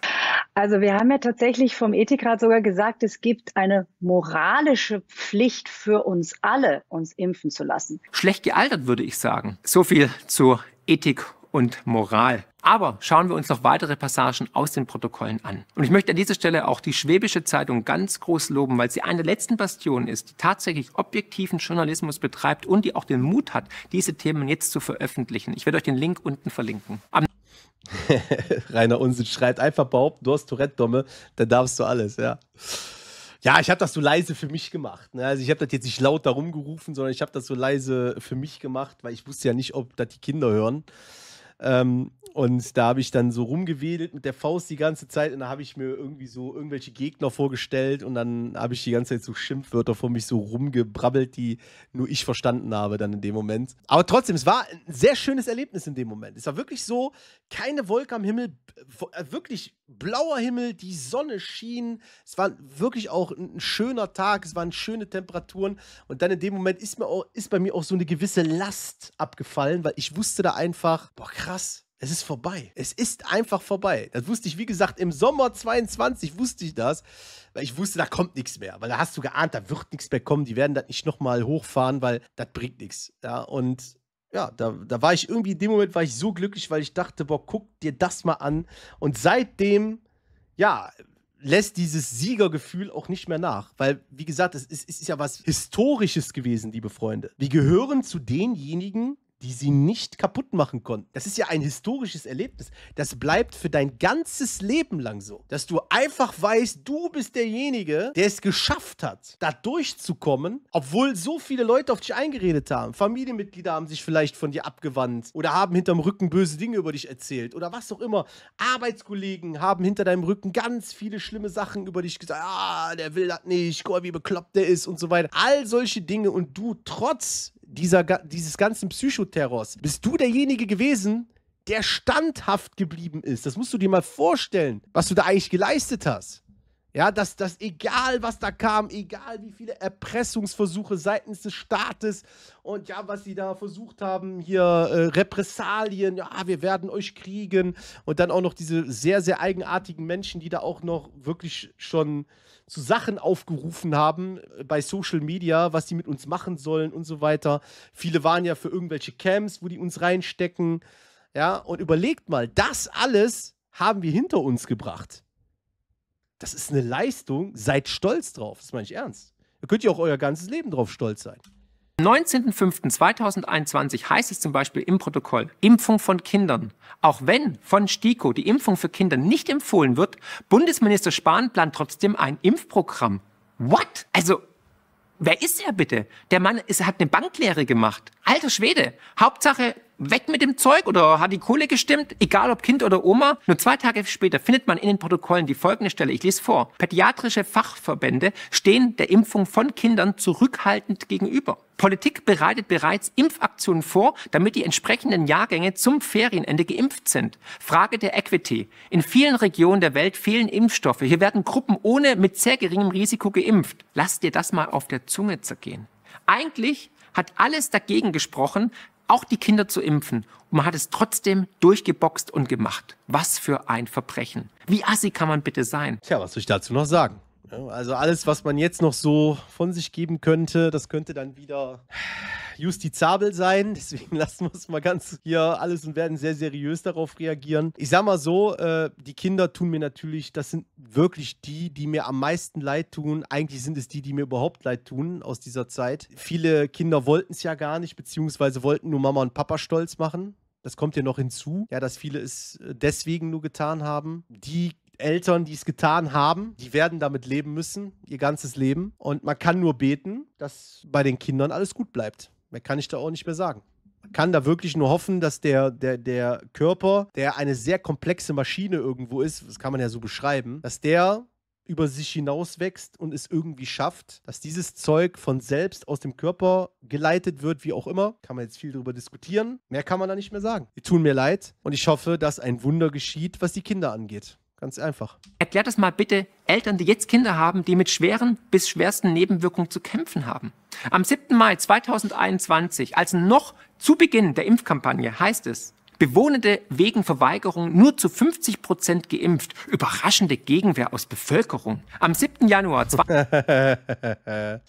Also wir haben ja tatsächlich vom Ethikrat sogar gesagt, es gibt eine moralische Pflicht für uns alle, uns impfen zu lassen. Schlecht gealtert, würde ich sagen. So viel zur Ethik und Moral. Aber schauen wir uns noch weitere Passagen aus den Protokollen an. Und ich möchte an dieser Stelle auch die Schwäbische Zeitung ganz groß loben, weil sie eine der letzten Bastionen ist, die tatsächlich objektiven Journalismus betreibt und die auch den Mut hat, diese Themen jetzt zu veröffentlichen. Ich werde euch den Link unten verlinken. Am Rainer Unsinn schreit einfach behaupten, du hast Tourette, Domme, dann darfst du alles, ja. Ja, ich habe das so leise für mich gemacht. Ne? Also ich habe das jetzt nicht laut darum gerufen, sondern ich habe das so leise für mich gemacht, weil ich wusste ja nicht, ob das die Kinder hören. Ähm, und da habe ich dann so rumgewedelt mit der Faust die ganze Zeit und da habe ich mir irgendwie so irgendwelche Gegner vorgestellt und dann habe ich die ganze Zeit so Schimpfwörter vor mich so rumgebrabbelt, die nur ich verstanden habe dann in dem Moment. Aber trotzdem, es war ein sehr schönes Erlebnis in dem Moment. Es war wirklich so, keine Wolke am Himmel, äh, wirklich blauer Himmel, die Sonne schien, es war wirklich auch ein schöner Tag, es waren schöne Temperaturen und dann in dem Moment ist, mir auch, ist bei mir auch so eine gewisse Last abgefallen, weil ich wusste da einfach, boah krass, krass. Es ist vorbei. Es ist einfach vorbei. Das wusste ich, wie gesagt, im Sommer 22 wusste ich das, weil ich wusste, da kommt nichts mehr. Weil da hast du geahnt, da wird nichts mehr kommen. Die werden das nicht nochmal hochfahren, weil das bringt nichts. Ja, und ja, da, da war ich irgendwie, in dem Moment war ich so glücklich, weil ich dachte, boah, guck dir das mal an. Und seitdem, ja, lässt dieses Siegergefühl auch nicht mehr nach. Weil, wie gesagt, es ist, es ist ja was Historisches gewesen, liebe Freunde. Wir gehören zu denjenigen, die sie nicht kaputt machen konnten. Das ist ja ein historisches Erlebnis. Das bleibt für dein ganzes Leben lang so, dass du einfach weißt, du bist derjenige, der es geschafft hat, da durchzukommen, obwohl so viele Leute auf dich eingeredet haben. Familienmitglieder haben sich vielleicht von dir abgewandt oder haben hinterm Rücken böse Dinge über dich erzählt oder was auch immer. Arbeitskollegen haben hinter deinem Rücken ganz viele schlimme Sachen über dich gesagt. Ah, der will das nicht, guck mal, wie bekloppt der ist und so weiter. All solche Dinge und du trotz dieser, dieses ganzen Psychoterrors bist du derjenige gewesen, der standhaft geblieben ist. Das musst du dir mal vorstellen, was du da eigentlich geleistet hast. Ja, dass das egal was da kam, egal wie viele Erpressungsversuche seitens des Staates und ja, was sie da versucht haben, hier äh, Repressalien, ja, wir werden euch kriegen und dann auch noch diese sehr, sehr eigenartigen Menschen, die da auch noch wirklich schon zu Sachen aufgerufen haben äh, bei Social Media, was die mit uns machen sollen und so weiter. Viele waren ja für irgendwelche Camps, wo die uns reinstecken. Ja, und überlegt mal, das alles haben wir hinter uns gebracht. Das ist eine Leistung, seid stolz drauf, das meine ich ernst. Da könnt ihr auch euer ganzes Leben drauf stolz sein. 19.05.2021 heißt es zum Beispiel im Protokoll Impfung von Kindern. Auch wenn von STIKO die Impfung für Kinder nicht empfohlen wird, Bundesminister Spahn plant trotzdem ein Impfprogramm. What? Also, wer ist er bitte? Der Mann ist, hat eine Banklehre gemacht. Alter Schwede. Hauptsache, weg mit dem Zeug oder hat die Kohle gestimmt, egal ob Kind oder Oma. Nur zwei Tage später findet man in den Protokollen die folgende Stelle. Ich lese vor. Pädiatrische Fachverbände stehen der Impfung von Kindern zurückhaltend gegenüber. Politik bereitet bereits Impfaktionen vor, damit die entsprechenden Jahrgänge zum Ferienende geimpft sind. Frage der Equity. In vielen Regionen der Welt fehlen Impfstoffe. Hier werden Gruppen ohne mit sehr geringem Risiko geimpft. Lass dir das mal auf der Zunge zergehen. Eigentlich hat alles dagegen gesprochen, auch die Kinder zu impfen. Und man hat es trotzdem durchgeboxt und gemacht. Was für ein Verbrechen. Wie assi kann man bitte sein? Tja, was soll ich dazu noch sagen? Ne? Also alles, was man jetzt noch so von sich geben könnte, das könnte dann wieder justizabel sein. Deswegen lassen wir es mal ganz hier alles und werden sehr seriös darauf reagieren. Ich sag mal so, äh, die Kinder tun mir natürlich, das sind wirklich die, die mir am meisten leid tun. Eigentlich sind es die, die mir überhaupt leid tun aus dieser Zeit. Viele Kinder wollten es ja gar nicht, beziehungsweise wollten nur Mama und Papa stolz machen. Das kommt ja noch hinzu, ja, dass viele es äh, deswegen nur getan haben. Die Eltern, die es getan haben, die werden damit leben müssen, ihr ganzes Leben. Und man kann nur beten, dass bei den Kindern alles gut bleibt. Mehr kann ich da auch nicht mehr sagen. Man kann da wirklich nur hoffen, dass der, der, der Körper, der eine sehr komplexe Maschine irgendwo ist, das kann man ja so beschreiben, dass der über sich hinaus wächst und es irgendwie schafft, dass dieses Zeug von selbst aus dem Körper geleitet wird, wie auch immer. Kann man jetzt viel darüber diskutieren. Mehr kann man da nicht mehr sagen. Die tun mir leid und ich hoffe, dass ein Wunder geschieht, was die Kinder angeht. Ganz einfach. Erklärt das mal bitte Eltern, die jetzt Kinder haben, die mit schweren bis schwersten Nebenwirkungen zu kämpfen haben. Am 7. Mai 2021, also noch zu Beginn der Impfkampagne, heißt es, Bewohnende wegen Verweigerung nur zu 50 Prozent geimpft. Überraschende Gegenwehr aus Bevölkerung. Am 7. Januar.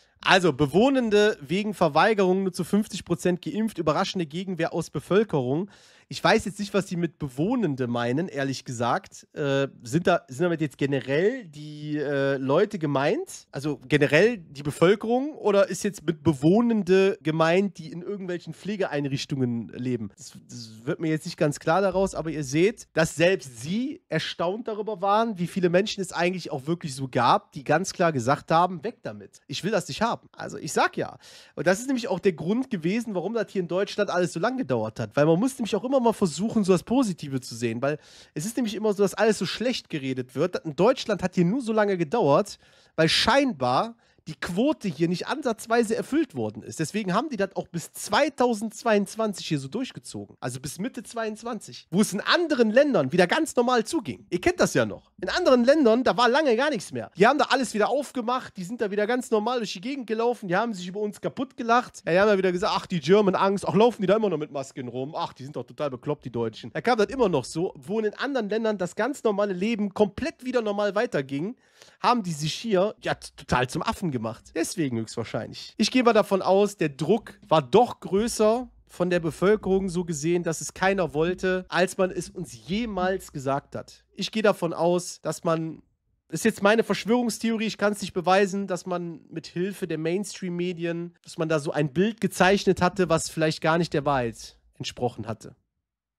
also, Bewohnende wegen Verweigerung nur zu 50 Prozent geimpft. Überraschende Gegenwehr aus Bevölkerung. Ich weiß jetzt nicht, was sie mit Bewohnende meinen, ehrlich gesagt. Äh, sind, da, sind damit jetzt generell die äh, Leute gemeint? Also generell die Bevölkerung? Oder ist jetzt mit Bewohnende gemeint, die in irgendwelchen Pflegeeinrichtungen leben? Das, das wird mir jetzt nicht ganz klar daraus, aber ihr seht, dass selbst sie erstaunt darüber waren, wie viele Menschen es eigentlich auch wirklich so gab, die ganz klar gesagt haben, weg damit. Ich will das nicht haben. Also ich sag ja. Und das ist nämlich auch der Grund gewesen, warum das hier in Deutschland alles so lange gedauert hat. Weil man muss nämlich auch immer immer mal versuchen, so das Positive zu sehen, weil es ist nämlich immer so, dass alles so schlecht geredet wird. In Deutschland hat hier nur so lange gedauert, weil scheinbar die Quote hier nicht ansatzweise erfüllt worden ist. Deswegen haben die das auch bis 2022 hier so durchgezogen. Also bis Mitte 22, wo es in anderen Ländern wieder ganz normal zuging. Ihr kennt das ja noch. In anderen Ländern, da war lange gar nichts mehr. Die haben da alles wieder aufgemacht, die sind da wieder ganz normal durch die Gegend gelaufen, die haben sich über uns kaputt gelacht. Ja, die haben ja wieder gesagt, ach, die German Angst, ach, laufen die da immer noch mit Masken rum? Ach, die sind doch total bekloppt, die Deutschen. Da kam das immer noch so, wo in anderen Ländern das ganz normale Leben komplett wieder normal weiterging, haben die sich hier ja total zum Affen gemacht gemacht. Deswegen höchstwahrscheinlich. Ich gehe mal davon aus, der Druck war doch größer von der Bevölkerung so gesehen, dass es keiner wollte, als man es uns jemals gesagt hat. Ich gehe davon aus, dass man das ist jetzt meine Verschwörungstheorie, ich kann es nicht beweisen, dass man mit Hilfe der Mainstream-Medien, dass man da so ein Bild gezeichnet hatte, was vielleicht gar nicht der Wahrheit entsprochen hatte.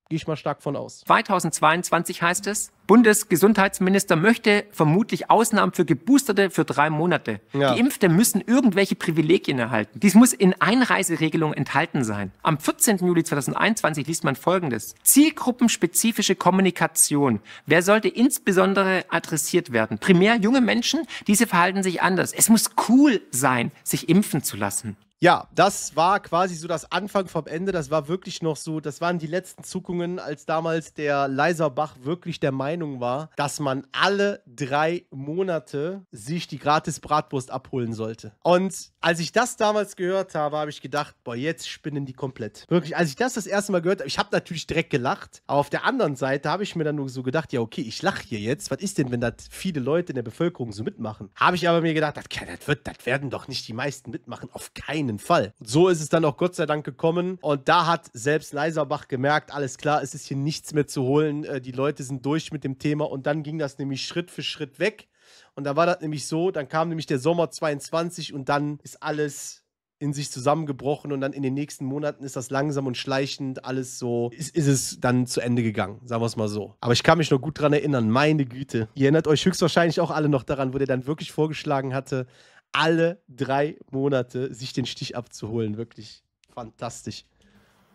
Gehe ich mal stark von aus. 2022 heißt es, Bundesgesundheitsminister möchte vermutlich Ausnahmen für Geboosterte für drei Monate. Ja. Geimpfte müssen irgendwelche Privilegien erhalten. Dies muss in Einreiseregelungen enthalten sein. Am 14. Juli 2021 liest man Folgendes. Zielgruppenspezifische Kommunikation. Wer sollte insbesondere adressiert werden? Primär junge Menschen, diese verhalten sich anders. Es muss cool sein, sich impfen zu lassen. Ja, das war quasi so das Anfang vom Ende. Das war wirklich noch so, das waren die letzten Zuckungen, als damals der Leiserbach wirklich der Meinung war, dass man alle drei Monate sich die gratis Bratwurst abholen sollte. Und als ich das damals gehört habe, habe ich gedacht, boah, jetzt spinnen die komplett. Wirklich, als ich das das erste Mal gehört habe, ich habe natürlich direkt gelacht. Aber auf der anderen Seite habe ich mir dann nur so gedacht, ja, okay, ich lache hier jetzt. Was ist denn, wenn das viele Leute in der Bevölkerung so mitmachen? Habe ich aber mir gedacht, das, das, wird, das werden doch nicht die meisten mitmachen. Auf keinen keinen Fall. so ist es dann auch Gott sei Dank gekommen. Und da hat selbst Leiserbach gemerkt, alles klar, es ist hier nichts mehr zu holen. Äh, die Leute sind durch mit dem Thema. Und dann ging das nämlich Schritt für Schritt weg. Und da war das nämlich so, dann kam nämlich der Sommer 22 und dann ist alles in sich zusammengebrochen und dann in den nächsten Monaten ist das langsam und schleichend alles so, ist, ist es dann zu Ende gegangen, sagen wir es mal so. Aber ich kann mich noch gut dran erinnern, meine Güte. Ihr erinnert euch höchstwahrscheinlich auch alle noch daran, wo der dann wirklich vorgeschlagen hatte, alle drei Monate sich den Stich abzuholen. Wirklich fantastisch.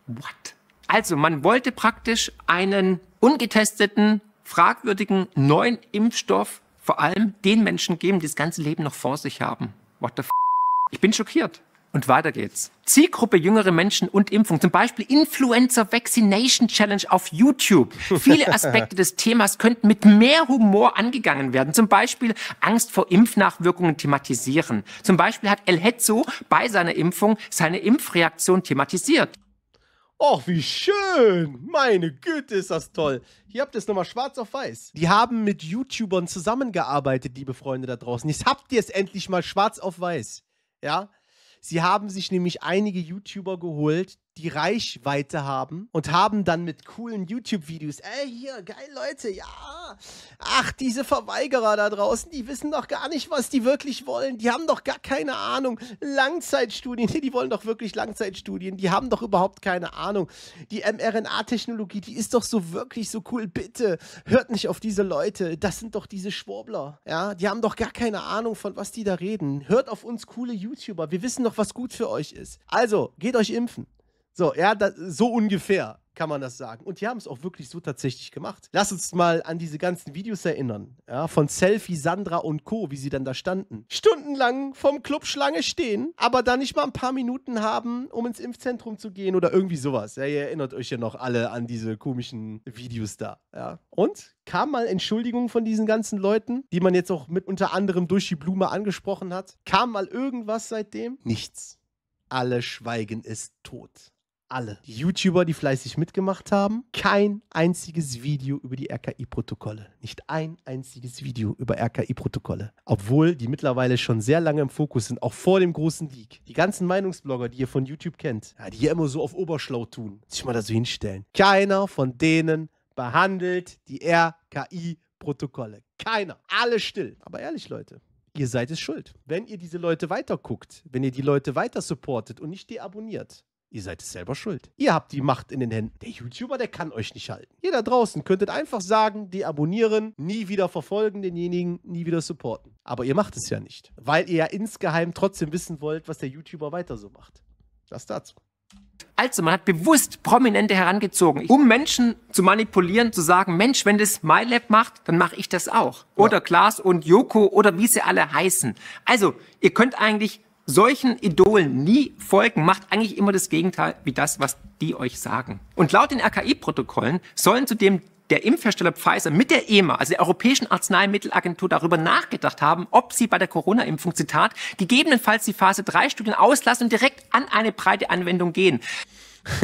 What? Also, man wollte praktisch einen ungetesteten, fragwürdigen neuen Impfstoff vor allem den Menschen geben, die das ganze Leben noch vor sich haben. What the f? Ich bin schockiert. Und weiter geht's. Zielgruppe jüngere Menschen und Impfung. Zum Beispiel Influencer Vaccination Challenge auf YouTube. Viele Aspekte des Themas könnten mit mehr Humor angegangen werden. Zum Beispiel Angst vor Impfnachwirkungen thematisieren. Zum Beispiel hat El Hetzo bei seiner Impfung seine Impfreaktion thematisiert. Och, wie schön! Meine Güte, ist das toll. Hier habt ihr es nochmal schwarz auf weiß. Die haben mit YouTubern zusammengearbeitet, liebe Freunde da draußen. Jetzt habt ihr es endlich mal schwarz auf weiß. Ja? Sie haben sich nämlich einige YouTuber geholt, die Reichweite haben und haben dann mit coolen YouTube-Videos, ey, hier, geil, Leute, ja. Ach, diese Verweigerer da draußen, die wissen doch gar nicht, was die wirklich wollen. Die haben doch gar keine Ahnung. Langzeitstudien, die wollen doch wirklich Langzeitstudien. Die haben doch überhaupt keine Ahnung. Die mRNA-Technologie, die ist doch so wirklich so cool. Bitte, hört nicht auf diese Leute. Das sind doch diese Schwurbler, ja. Die haben doch gar keine Ahnung, von was die da reden. Hört auf uns coole YouTuber. Wir wissen doch, was gut für euch ist. Also, geht euch impfen. So, ja, das, so ungefähr kann man das sagen. Und die haben es auch wirklich so tatsächlich gemacht. Lass uns mal an diese ganzen Videos erinnern, ja, von Selfie, Sandra und Co., wie sie dann da standen. Stundenlang vom Club Schlange stehen, aber da nicht mal ein paar Minuten haben, um ins Impfzentrum zu gehen oder irgendwie sowas. Ja, ihr erinnert euch ja noch alle an diese komischen Videos da, ja. Und kam mal Entschuldigung von diesen ganzen Leuten, die man jetzt auch mit unter anderem durch die Blume angesprochen hat? Kam mal irgendwas seitdem? Nichts. Alle Schweigen ist tot alle. Die YouTuber, die fleißig mitgemacht haben, kein einziges Video über die RKI-Protokolle. Nicht ein einziges Video über RKI-Protokolle. Obwohl die mittlerweile schon sehr lange im Fokus sind, auch vor dem großen Leak. Die ganzen Meinungsblogger, die ihr von YouTube kennt, ja, die hier immer so auf Oberschlau tun, sich mal da so hinstellen. Keiner von denen behandelt die RKI-Protokolle. Keiner. Alle still. Aber ehrlich, Leute ihr seid es schuld. Wenn ihr diese Leute weiterguckt, wenn ihr die Leute weiter supportet und nicht deabonniert, Ihr seid es selber schuld. Ihr habt die Macht in den Händen. Der YouTuber, der kann euch nicht halten. Ihr da draußen könntet einfach sagen, die abonnieren, nie wieder verfolgen, denjenigen nie wieder supporten. Aber ihr macht es ja nicht, weil ihr ja insgeheim trotzdem wissen wollt, was der YouTuber weiter so macht. Das dazu. Also man hat bewusst Prominente herangezogen, um Menschen zu manipulieren, zu sagen, Mensch, wenn das MyLab macht, dann mache ich das auch. Oder ja. Klaas und Joko oder wie sie alle heißen. Also ihr könnt eigentlich solchen Idolen nie folgen, macht eigentlich immer das Gegenteil wie das, was die euch sagen. Und laut den RKI-Protokollen sollen zudem der Impfhersteller Pfizer mit der EMA, also der Europäischen Arzneimittelagentur, darüber nachgedacht haben, ob sie bei der Corona-Impfung, Zitat, gegebenenfalls die Phase 3-Studien auslassen und direkt an eine breite Anwendung gehen.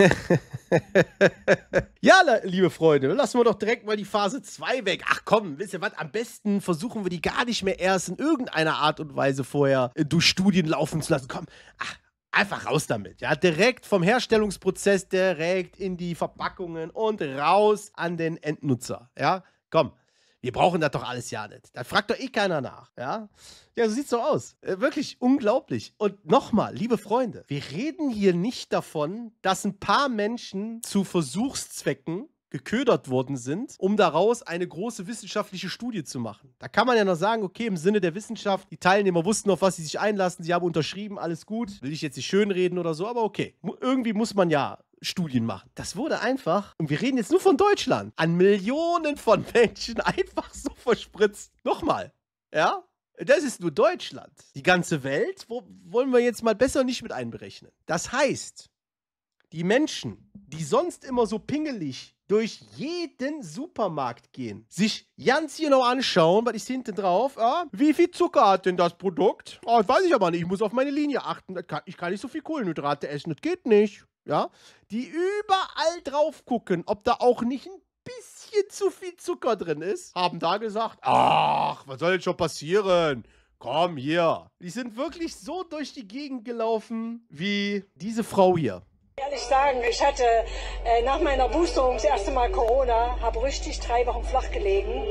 ja, liebe Freunde, lassen wir doch direkt mal die Phase 2 weg. Ach komm, wisst ihr was? Am besten versuchen wir die gar nicht mehr erst in irgendeiner Art und Weise vorher äh, durch Studien laufen zu lassen. Komm, ach, einfach raus damit. Ja, direkt vom Herstellungsprozess direkt in die Verpackungen und raus an den Endnutzer. Ja, komm. Wir brauchen das doch alles ja nicht. Da fragt doch eh keiner nach. Ja, ja so es doch aus. Äh, wirklich unglaublich. Und nochmal, liebe Freunde, wir reden hier nicht davon, dass ein paar Menschen zu Versuchszwecken geködert worden sind, um daraus eine große wissenschaftliche Studie zu machen. Da kann man ja noch sagen, okay, im Sinne der Wissenschaft, die Teilnehmer wussten, auf was sie sich einlassen, sie haben unterschrieben, alles gut. Will ich jetzt nicht schönreden oder so, aber okay. Irgendwie muss man ja Studien machen. Das wurde einfach, und wir reden jetzt nur von Deutschland, an Millionen von Menschen einfach so verspritzt. Nochmal, ja? Das ist nur Deutschland. Die ganze Welt wo, wollen wir jetzt mal besser nicht mit einberechnen. Das heißt, die Menschen, die sonst immer so pingelig durch jeden Supermarkt gehen, sich ganz hier genau noch anschauen, was ist hinten drauf, ja? wie viel Zucker hat denn das Produkt? Oh, weiß ich aber nicht, ich muss auf meine Linie achten, ich kann nicht so viel Kohlenhydrate essen, das geht nicht ja, die überall drauf gucken, ob da auch nicht ein bisschen zu viel Zucker drin ist, haben da gesagt, ach, was soll denn schon passieren? Komm hier. Die sind wirklich so durch die Gegend gelaufen wie diese Frau hier. Ehrlich sagen, ich hatte äh, nach meiner Boosterung das erste Mal Corona, habe richtig drei Wochen flach gelegen,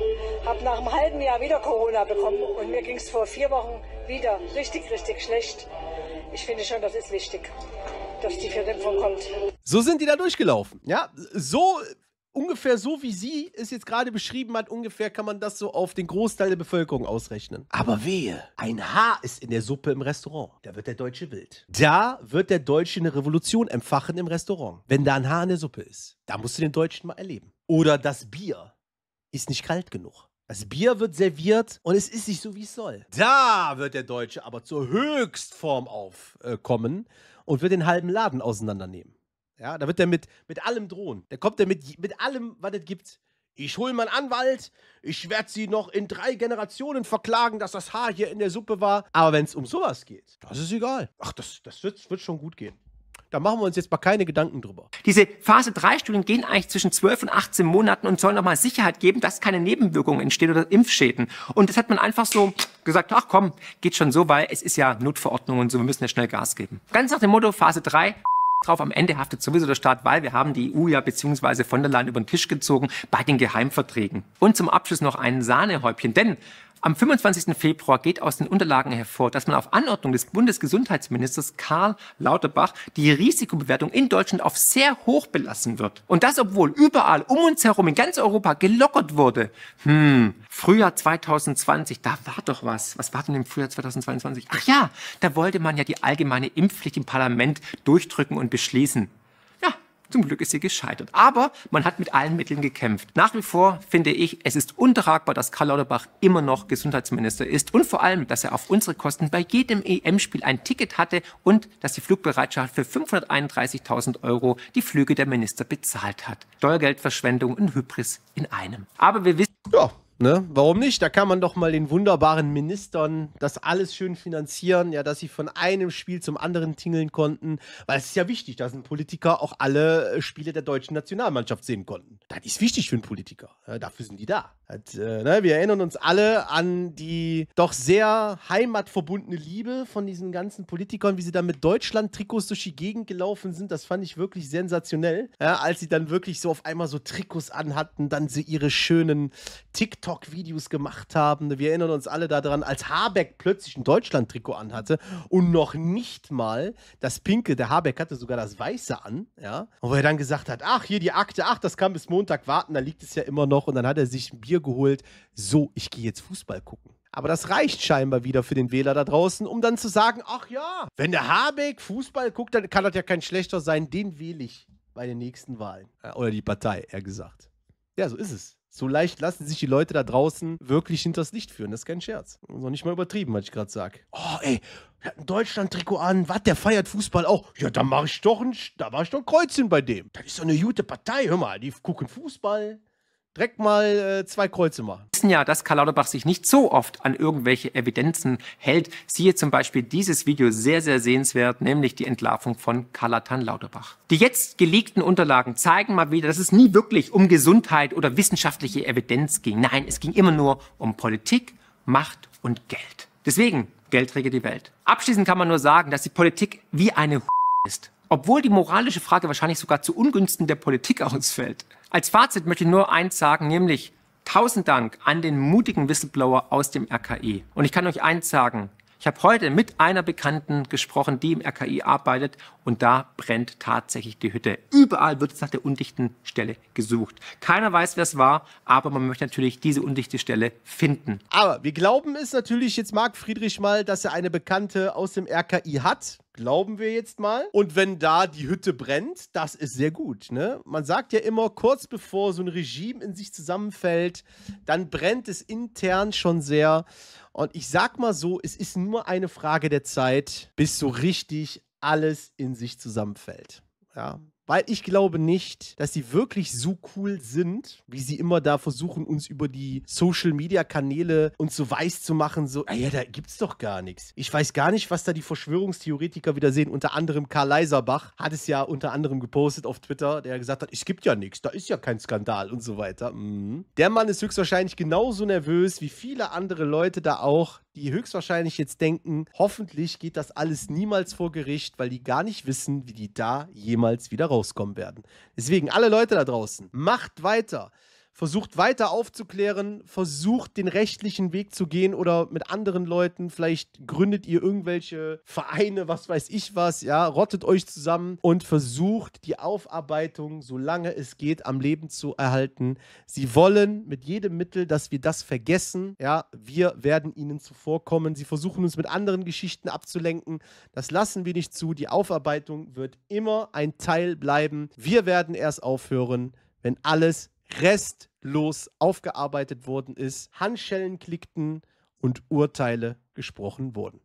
habe nach einem halben Jahr wieder Corona bekommen und mir ging es vor vier Wochen wieder richtig, richtig schlecht. Ich finde schon, das ist wichtig dass die Verimpfung kommt. So sind die da durchgelaufen. Ja, so ungefähr so, wie sie es jetzt gerade beschrieben hat, ungefähr kann man das so auf den Großteil der Bevölkerung ausrechnen. Aber wehe, ein Haar ist in der Suppe im Restaurant. Da wird der Deutsche wild. Da wird der Deutsche eine Revolution empfachen im Restaurant. Wenn da ein Haar in der Suppe ist, da musst du den Deutschen mal erleben. Oder das Bier ist nicht kalt genug. Das Bier wird serviert und es ist nicht so, wie es soll. Da wird der Deutsche aber zur Höchstform aufkommen. Äh, und wird den halben Laden auseinandernehmen. Ja, da wird er mit, mit allem drohen. Da kommt er mit, mit allem, was es gibt. Ich hol meinen Anwalt, ich werde sie noch in drei Generationen verklagen, dass das Haar hier in der Suppe war. Aber wenn es um sowas geht, das ist egal. Ach, das, das wird, wird schon gut gehen. Da machen wir uns jetzt mal keine Gedanken drüber. Diese Phase 3 Studien gehen eigentlich zwischen 12 und 18 Monaten und sollen nochmal Sicherheit geben, dass keine Nebenwirkungen entstehen oder Impfschäden. Und das hat man einfach so gesagt, ach komm, geht schon so, weil es ist ja Notverordnung und so, wir müssen ja schnell Gas geben. Ganz nach dem Motto Phase 3, drauf. Am Ende haftet sowieso der Staat, weil wir haben die EU ja bzw. von der Leyen über den Tisch gezogen bei den Geheimverträgen. Und zum Abschluss noch ein Sahnehäubchen, denn am 25. Februar geht aus den Unterlagen hervor, dass man auf Anordnung des Bundesgesundheitsministers Karl Lauterbach die Risikobewertung in Deutschland auf sehr hoch belassen wird. Und das, obwohl überall um uns herum in ganz Europa gelockert wurde. Hm, Frühjahr 2020, da war doch was. Was war denn im Frühjahr 2022? Ach ja, da wollte man ja die allgemeine Impfpflicht im Parlament durchdrücken und beschließen. Zum Glück ist sie gescheitert. Aber man hat mit allen Mitteln gekämpft. Nach wie vor finde ich, es ist untragbar, dass Karl Lauterbach immer noch Gesundheitsminister ist und vor allem, dass er auf unsere Kosten bei jedem EM-Spiel ein Ticket hatte und dass die Flugbereitschaft für 531.000 Euro die Flüge der Minister bezahlt hat. Steuergeldverschwendung und Hybris in einem. Aber wir wissen... Ja, Ne? Warum nicht? Da kann man doch mal den wunderbaren Ministern das alles schön finanzieren, ja, dass sie von einem Spiel zum anderen tingeln konnten. Weil es ist ja wichtig, dass ein Politiker auch alle äh, Spiele der deutschen Nationalmannschaft sehen konnten. Das ist wichtig für einen Politiker. Ja, dafür sind die da. Das, äh, ne? Wir erinnern uns alle an die doch sehr heimatverbundene Liebe von diesen ganzen Politikern, wie sie dann mit Deutschland-Trikots durch die Gegend gelaufen sind. Das fand ich wirklich sensationell. Ja, als sie dann wirklich so auf einmal so Trikots anhatten, dann so ihre schönen TikToks TikTok-Videos gemacht haben. Wir erinnern uns alle daran, als Habeck plötzlich ein Deutschland-Trikot anhatte und noch nicht mal das Pinke. Der Habeck hatte sogar das Weiße an, ja. Und wo er dann gesagt hat, ach, hier die Akte, ach, das kann bis Montag warten, da liegt es ja immer noch. Und dann hat er sich ein Bier geholt. So, ich gehe jetzt Fußball gucken. Aber das reicht scheinbar wieder für den Wähler da draußen, um dann zu sagen, ach ja, wenn der Habeck Fußball guckt, dann kann das ja kein schlechter sein, den wähle ich bei den nächsten Wahlen. Äh, oder die Partei, eher gesagt. Ja, so ist es. So leicht lassen sich die Leute da draußen wirklich hinters Licht führen. Das ist kein Scherz. Das ist noch nicht mal übertrieben, was ich gerade sage. Oh, ey, der hat ein Deutschland-Trikot an. Was, der feiert Fußball auch? Ja, da mache ich doch ein, da mach ich doch ein Kreuzchen bei dem. Das ist doch eine gute Partei. Hör mal, die gucken Fußball, direkt mal äh, zwei Kreuze machen. Wir wissen ja, dass Karl Lauterbach sich nicht so oft an irgendwelche Evidenzen hält. Siehe zum Beispiel dieses Video sehr, sehr sehenswert, nämlich die Entlarvung von Karlatan Lauterbach. Die jetzt gelegten Unterlagen zeigen mal wieder, dass es nie wirklich um Gesundheit oder wissenschaftliche Evidenz ging. Nein, es ging immer nur um Politik, Macht und Geld. Deswegen, Geld Geldträger die Welt. Abschließend kann man nur sagen, dass die Politik wie eine ist. Obwohl die moralische Frage wahrscheinlich sogar zu Ungünsten der Politik ausfällt. Als Fazit möchte ich nur eins sagen, nämlich tausend Dank an den mutigen Whistleblower aus dem RKI. E. Und ich kann euch eins sagen, ich habe heute mit einer Bekannten gesprochen, die im RKI arbeitet und da brennt tatsächlich die Hütte. Überall wird es nach der undichten Stelle gesucht. Keiner weiß, wer es war, aber man möchte natürlich diese undichte Stelle finden. Aber wir glauben es natürlich jetzt Marc Friedrich mal, dass er eine Bekannte aus dem RKI hat. Glauben wir jetzt mal. Und wenn da die Hütte brennt, das ist sehr gut. Ne? Man sagt ja immer, kurz bevor so ein Regime in sich zusammenfällt, dann brennt es intern schon sehr. Und ich sag mal so, es ist nur eine Frage der Zeit, bis so richtig alles in sich zusammenfällt. Ja, weil ich glaube nicht, dass sie wirklich so cool sind, wie sie immer da versuchen, uns über die Social-Media-Kanäle uns so weiß zu machen, so, ah ja, da gibt's doch gar nichts. Ich weiß gar nicht, was da die Verschwörungstheoretiker wieder sehen. Unter anderem Karl Leiserbach hat es ja unter anderem gepostet auf Twitter, der gesagt hat, es gibt ja nichts, da ist ja kein Skandal und so weiter. Mhm. Der Mann ist höchstwahrscheinlich genauso nervös wie viele andere Leute da auch, die höchstwahrscheinlich jetzt denken, hoffentlich geht das alles niemals vor Gericht, weil die gar nicht wissen, wie die da jemals wieder rauskommen werden. Deswegen alle Leute da draußen, macht weiter versucht weiter aufzuklären, versucht den rechtlichen Weg zu gehen oder mit anderen Leuten, vielleicht gründet ihr irgendwelche Vereine, was weiß ich was, ja, rottet euch zusammen und versucht die Aufarbeitung, solange es geht, am Leben zu erhalten. Sie wollen mit jedem Mittel, dass wir das vergessen, ja, wir werden ihnen zuvorkommen. Sie versuchen uns mit anderen Geschichten abzulenken. Das lassen wir nicht zu. Die Aufarbeitung wird immer ein Teil bleiben. Wir werden erst aufhören, wenn alles restlos aufgearbeitet worden ist, Handschellen klickten und Urteile gesprochen wurden.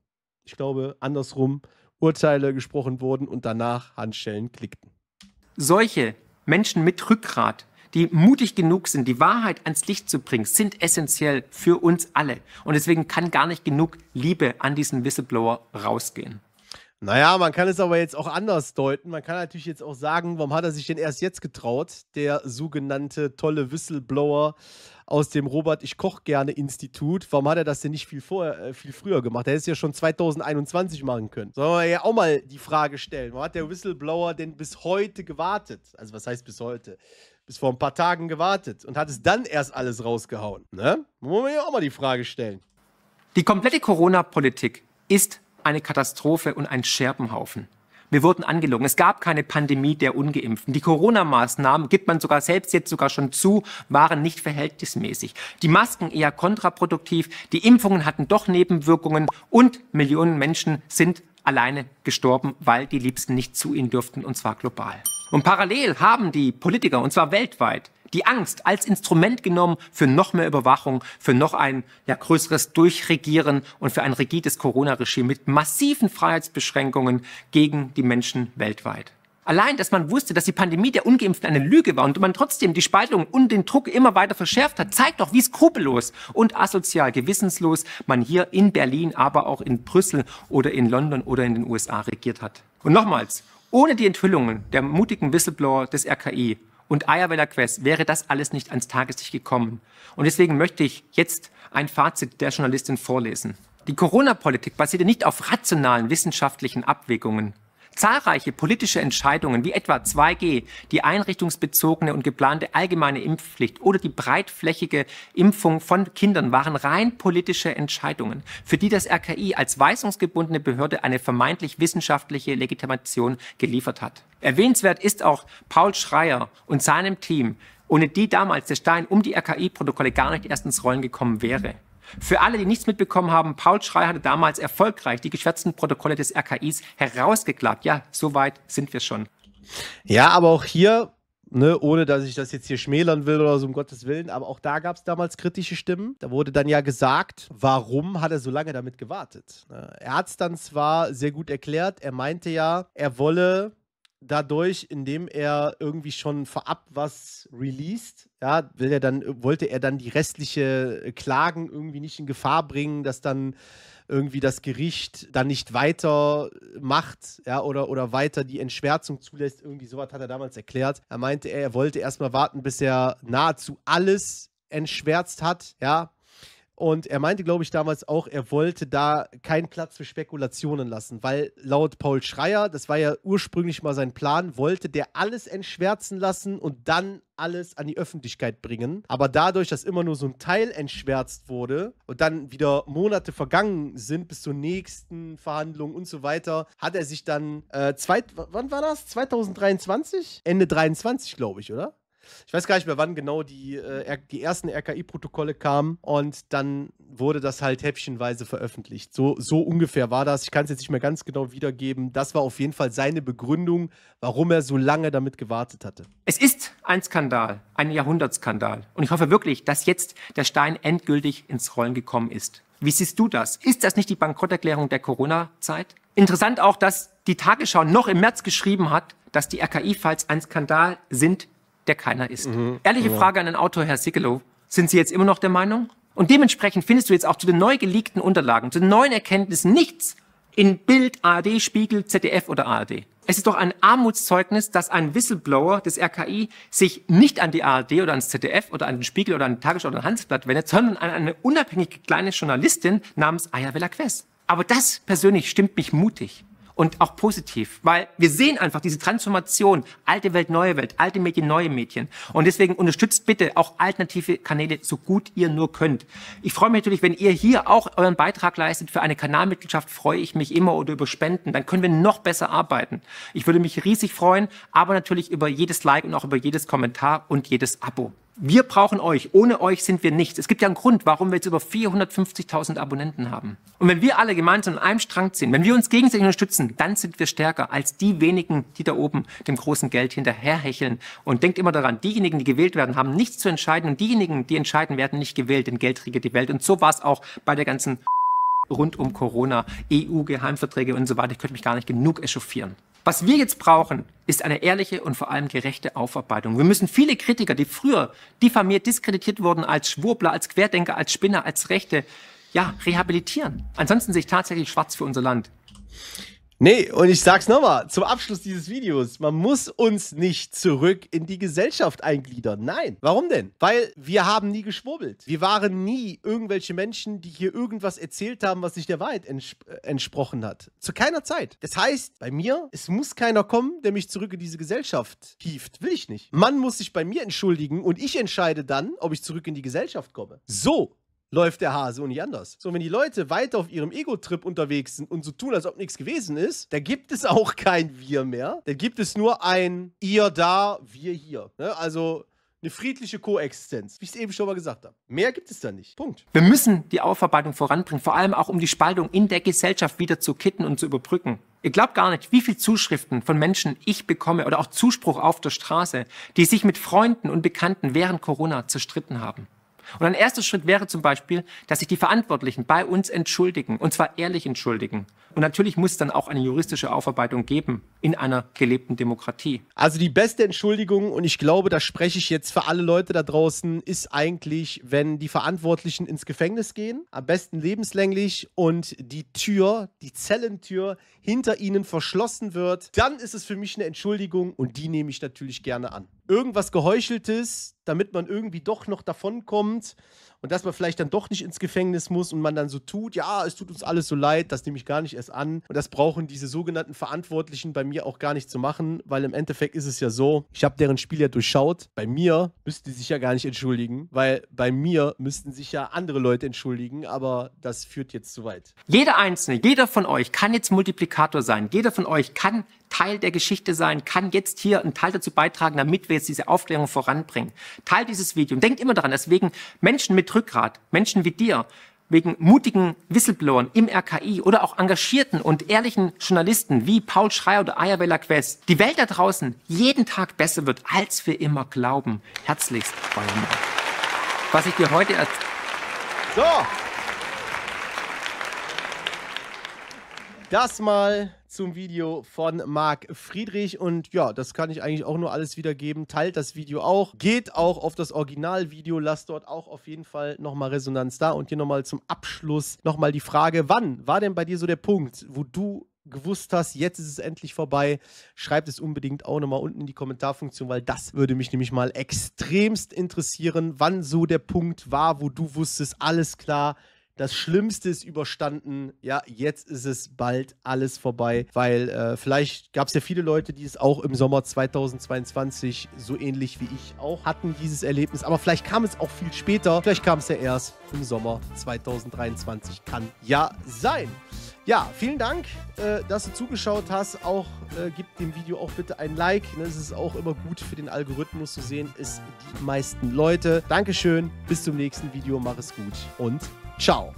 Ich glaube, andersrum, Urteile gesprochen wurden und danach Handschellen klickten. Solche Menschen mit Rückgrat, die mutig genug sind, die Wahrheit ans Licht zu bringen, sind essentiell für uns alle. Und deswegen kann gar nicht genug Liebe an diesen Whistleblower rausgehen. Naja, man kann es aber jetzt auch anders deuten. Man kann natürlich jetzt auch sagen, warum hat er sich denn erst jetzt getraut, der sogenannte tolle Whistleblower aus dem Robert Ich Koch gerne Institut. Warum hat er das denn nicht viel, vor, äh, viel früher gemacht? Er hätte es ja schon 2021 machen können. Sollen wir ja auch mal die Frage stellen, warum hat der Whistleblower denn bis heute gewartet? Also was heißt bis heute? Bis vor ein paar Tagen gewartet und hat es dann erst alles rausgehauen. Ne? Wollen wir ja auch mal die Frage stellen. Die komplette Corona-Politik ist eine Katastrophe und ein Scherbenhaufen. Wir wurden angelogen. Es gab keine Pandemie der Ungeimpften. Die Corona-Maßnahmen, gibt man sogar selbst jetzt sogar schon zu, waren nicht verhältnismäßig. Die Masken eher kontraproduktiv. Die Impfungen hatten doch Nebenwirkungen und Millionen Menschen sind alleine gestorben, weil die Liebsten nicht zu ihnen durften, und zwar global. Und parallel haben die Politiker, und zwar weltweit, die Angst als Instrument genommen für noch mehr Überwachung, für noch ein ja, größeres Durchregieren und für ein rigides Corona-Regime mit massiven Freiheitsbeschränkungen gegen die Menschen weltweit. Allein, dass man wusste, dass die Pandemie der Ungeimpften eine Lüge war und man trotzdem die Spaltung und den Druck immer weiter verschärft hat, zeigt doch, wie skrupellos und asozial, gewissenslos man hier in Berlin, aber auch in Brüssel oder in London oder in den USA regiert hat. Und nochmals, ohne die Enthüllungen der mutigen Whistleblower des RKI und Ayurveda Quest wäre das alles nicht ans Tageslicht gekommen. Und deswegen möchte ich jetzt ein Fazit der Journalistin vorlesen. Die Corona-Politik basierte nicht auf rationalen wissenschaftlichen Abwägungen, Zahlreiche politische Entscheidungen wie etwa 2G, die einrichtungsbezogene und geplante allgemeine Impfpflicht oder die breitflächige Impfung von Kindern waren rein politische Entscheidungen, für die das RKI als weisungsgebundene Behörde eine vermeintlich wissenschaftliche Legitimation geliefert hat. Erwähnenswert ist auch Paul Schreier und seinem Team, ohne die damals der Stein um die RKI-Protokolle gar nicht erst ins Rollen gekommen wäre. Für alle, die nichts mitbekommen haben, Paul Schrey hatte damals erfolgreich die geschwärzten Protokolle des RKIs herausgeklagt. Ja, so weit sind wir schon. Ja, aber auch hier, ne, ohne dass ich das jetzt hier schmälern will oder so, um Gottes Willen, aber auch da gab es damals kritische Stimmen. Da wurde dann ja gesagt, warum hat er so lange damit gewartet? Ne? Er hat es dann zwar sehr gut erklärt, er meinte ja, er wolle dadurch, indem er irgendwie schon vorab was released, ja, will er dann, wollte er dann die restliche äh, Klagen irgendwie nicht in Gefahr bringen, dass dann irgendwie das Gericht dann nicht weiter äh, macht, ja, oder, oder weiter die Entschwärzung zulässt. Irgendwie sowas hat er damals erklärt. Er meinte, er wollte erstmal warten, bis er nahezu alles entschwärzt hat, ja, und er meinte, glaube ich, damals auch, er wollte da keinen Platz für Spekulationen lassen, weil laut Paul Schreier, das war ja ursprünglich mal sein Plan, wollte der alles entschwärzen lassen und dann alles an die Öffentlichkeit bringen. Aber dadurch, dass immer nur so ein Teil entschwärzt wurde und dann wieder Monate vergangen sind bis zur nächsten Verhandlung und so weiter, hat er sich dann, äh, zweit, wann war das? 2023? Ende 23, glaube ich, oder? ich weiß gar nicht mehr, wann genau die, äh, die ersten RKI-Protokolle kamen und dann wurde das halt häppchenweise veröffentlicht. So, so ungefähr war das. Ich kann es jetzt nicht mehr ganz genau wiedergeben. Das war auf jeden Fall seine Begründung, warum er so lange damit gewartet hatte. Es ist ein Skandal, ein Jahrhundertskandal. Und ich hoffe wirklich, dass jetzt der Stein endgültig ins Rollen gekommen ist. Wie siehst du das? Ist das nicht die Bankrotterklärung der Corona-Zeit? Interessant auch, dass die Tagesschau noch im März geschrieben hat, dass die RKI-Files ein Skandal sind, der keiner ist. Mhm. Ehrliche ja. Frage an den Autor, Herr Sickelow. Sind Sie jetzt immer noch der Meinung? Und dementsprechend findest du jetzt auch zu den neu geleakten Unterlagen, zu den neuen Erkenntnissen nichts in Bild, ARD, Spiegel, ZDF oder ARD. Es ist doch ein Armutszeugnis, dass ein Whistleblower des RKI sich nicht an die ARD oder ans ZDF oder an den Spiegel oder an den Tagesschau oder an Handelsblatt wendet, sondern an eine unabhängige kleine Journalistin namens Aya Velaquez. Aber das persönlich stimmt mich mutig und auch positiv, weil wir sehen einfach diese Transformation, alte Welt, neue Welt, alte Medien, neue Medien. Und deswegen unterstützt bitte auch alternative Kanäle so gut ihr nur könnt. Ich freue mich natürlich, wenn ihr hier auch euren Beitrag leistet. Für eine Kanalmitgliedschaft freue ich mich immer oder über Spenden. Dann können wir noch besser arbeiten. Ich würde mich riesig freuen, aber natürlich über jedes Like und auch über jedes Kommentar und jedes Abo. Wir brauchen euch. Ohne euch sind wir nichts. Es gibt ja einen Grund, warum wir jetzt über 450.000 Abonnenten haben. Und wenn wir alle gemeinsam an einem Strang ziehen, wenn wir uns gegenseitig unterstützen, dann sind wir stärker als die wenigen, die da oben dem großen Geld hinterherhecheln. Und denkt immer daran, diejenigen, die gewählt werden, haben nichts zu entscheiden und diejenigen, die entscheiden, werden nicht gewählt, denn Geld regiert die Welt. Und so war es auch bei der ganzen rund um Corona, EU-Geheimverträge und so weiter. Ich könnte mich gar nicht genug echauffieren. Was wir jetzt brauchen, ist eine ehrliche und vor allem gerechte Aufarbeitung. Wir müssen viele Kritiker, die früher diffamiert, diskreditiert wurden als Schwurbler, als Querdenker, als Spinner, als Rechte, ja, rehabilitieren. Ansonsten sehe ich tatsächlich schwarz für unser Land. Nee, und ich sag's nochmal zum Abschluss dieses Videos. Man muss uns nicht zurück in die Gesellschaft eingliedern. Nein. Warum denn? Weil wir haben nie geschwurbelt. Wir waren nie irgendwelche Menschen, die hier irgendwas erzählt haben, was nicht der Wahrheit entsp äh, entsprochen hat. Zu keiner Zeit. Das heißt, bei mir, es muss keiner kommen, der mich zurück in diese Gesellschaft hieft. Will ich nicht. Man muss sich bei mir entschuldigen und ich entscheide dann, ob ich zurück in die Gesellschaft komme. So läuft der Hase und nicht anders. So, wenn die Leute weiter auf ihrem Ego-Trip unterwegs sind und so tun, als ob nichts gewesen ist, da gibt es auch kein Wir mehr. Da gibt es nur ein Ihr da, wir hier. Ne? Also eine friedliche Koexistenz, wie ich es eben schon mal gesagt habe. Mehr gibt es da nicht. Punkt. Wir müssen die Aufarbeitung voranbringen, vor allem auch um die Spaltung in der Gesellschaft wieder zu kitten und zu überbrücken. Ihr glaubt gar nicht, wie viele Zuschriften von Menschen ich bekomme oder auch Zuspruch auf der Straße, die sich mit Freunden und Bekannten während Corona zerstritten haben. Und ein erster Schritt wäre zum Beispiel, dass sich die Verantwortlichen bei uns entschuldigen, und zwar ehrlich entschuldigen. Und natürlich muss es dann auch eine juristische Aufarbeitung geben in einer gelebten Demokratie. Also die beste Entschuldigung, und ich glaube, da spreche ich jetzt für alle Leute da draußen, ist eigentlich, wenn die Verantwortlichen ins Gefängnis gehen, am besten lebenslänglich und die Tür, die Zellentür hinter ihnen verschlossen wird, dann ist es für mich eine Entschuldigung und die nehme ich natürlich gerne an. Irgendwas Geheucheltes, damit man irgendwie doch noch davonkommt und dass man vielleicht dann doch nicht ins Gefängnis muss und man dann so tut, ja, es tut uns alles so leid, das nehme ich gar nicht erst an. Und das brauchen diese sogenannten Verantwortlichen bei mir auch gar nicht zu machen, weil im Endeffekt ist es ja so, ich habe deren Spiel ja durchschaut. Bei mir müssten die sich ja gar nicht entschuldigen, weil bei mir müssten sich ja andere Leute entschuldigen, aber das führt jetzt zu weit. Jeder Einzelne, jeder von euch kann jetzt Multiplikator sein. Jeder von euch kann Teil der Geschichte sein, kann jetzt hier einen Teil dazu beitragen, damit wir jetzt diese Aufklärung voranbringen. Teil dieses Video und Denkt immer daran, dass wegen Menschen mit Rückgrat, Menschen wie dir, wegen mutigen Whistleblowern im RKI oder auch engagierten und ehrlichen Journalisten wie Paul Schreier oder Ayabella Quest, die Welt da draußen jeden Tag besser wird, als wir immer glauben. Herzlichst, euer Mann. Was ich dir heute erzähle. So. Das mal zum Video von Marc Friedrich. Und ja, das kann ich eigentlich auch nur alles wiedergeben. Teilt das Video auch. Geht auch auf das Originalvideo. Lasst dort auch auf jeden Fall nochmal Resonanz da. Und hier nochmal zum Abschluss nochmal die Frage, wann war denn bei dir so der Punkt, wo du gewusst hast, jetzt ist es endlich vorbei, schreibt es unbedingt auch nochmal unten in die Kommentarfunktion, weil das würde mich nämlich mal extremst interessieren, wann so der Punkt war, wo du wusstest, alles klar, das Schlimmste ist überstanden. Ja, jetzt ist es bald alles vorbei, weil äh, vielleicht gab es ja viele Leute, die es auch im Sommer 2022 so ähnlich wie ich auch hatten, dieses Erlebnis. Aber vielleicht kam es auch viel später. Vielleicht kam es ja erst im Sommer 2023. Kann ja sein. Ja, vielen Dank, äh, dass du zugeschaut hast. Auch äh, gib dem Video auch bitte ein Like. Ne? Es ist auch immer gut für den Algorithmus zu sehen, ist die meisten Leute. Dankeschön, bis zum nächsten Video, mach es gut und Tchau.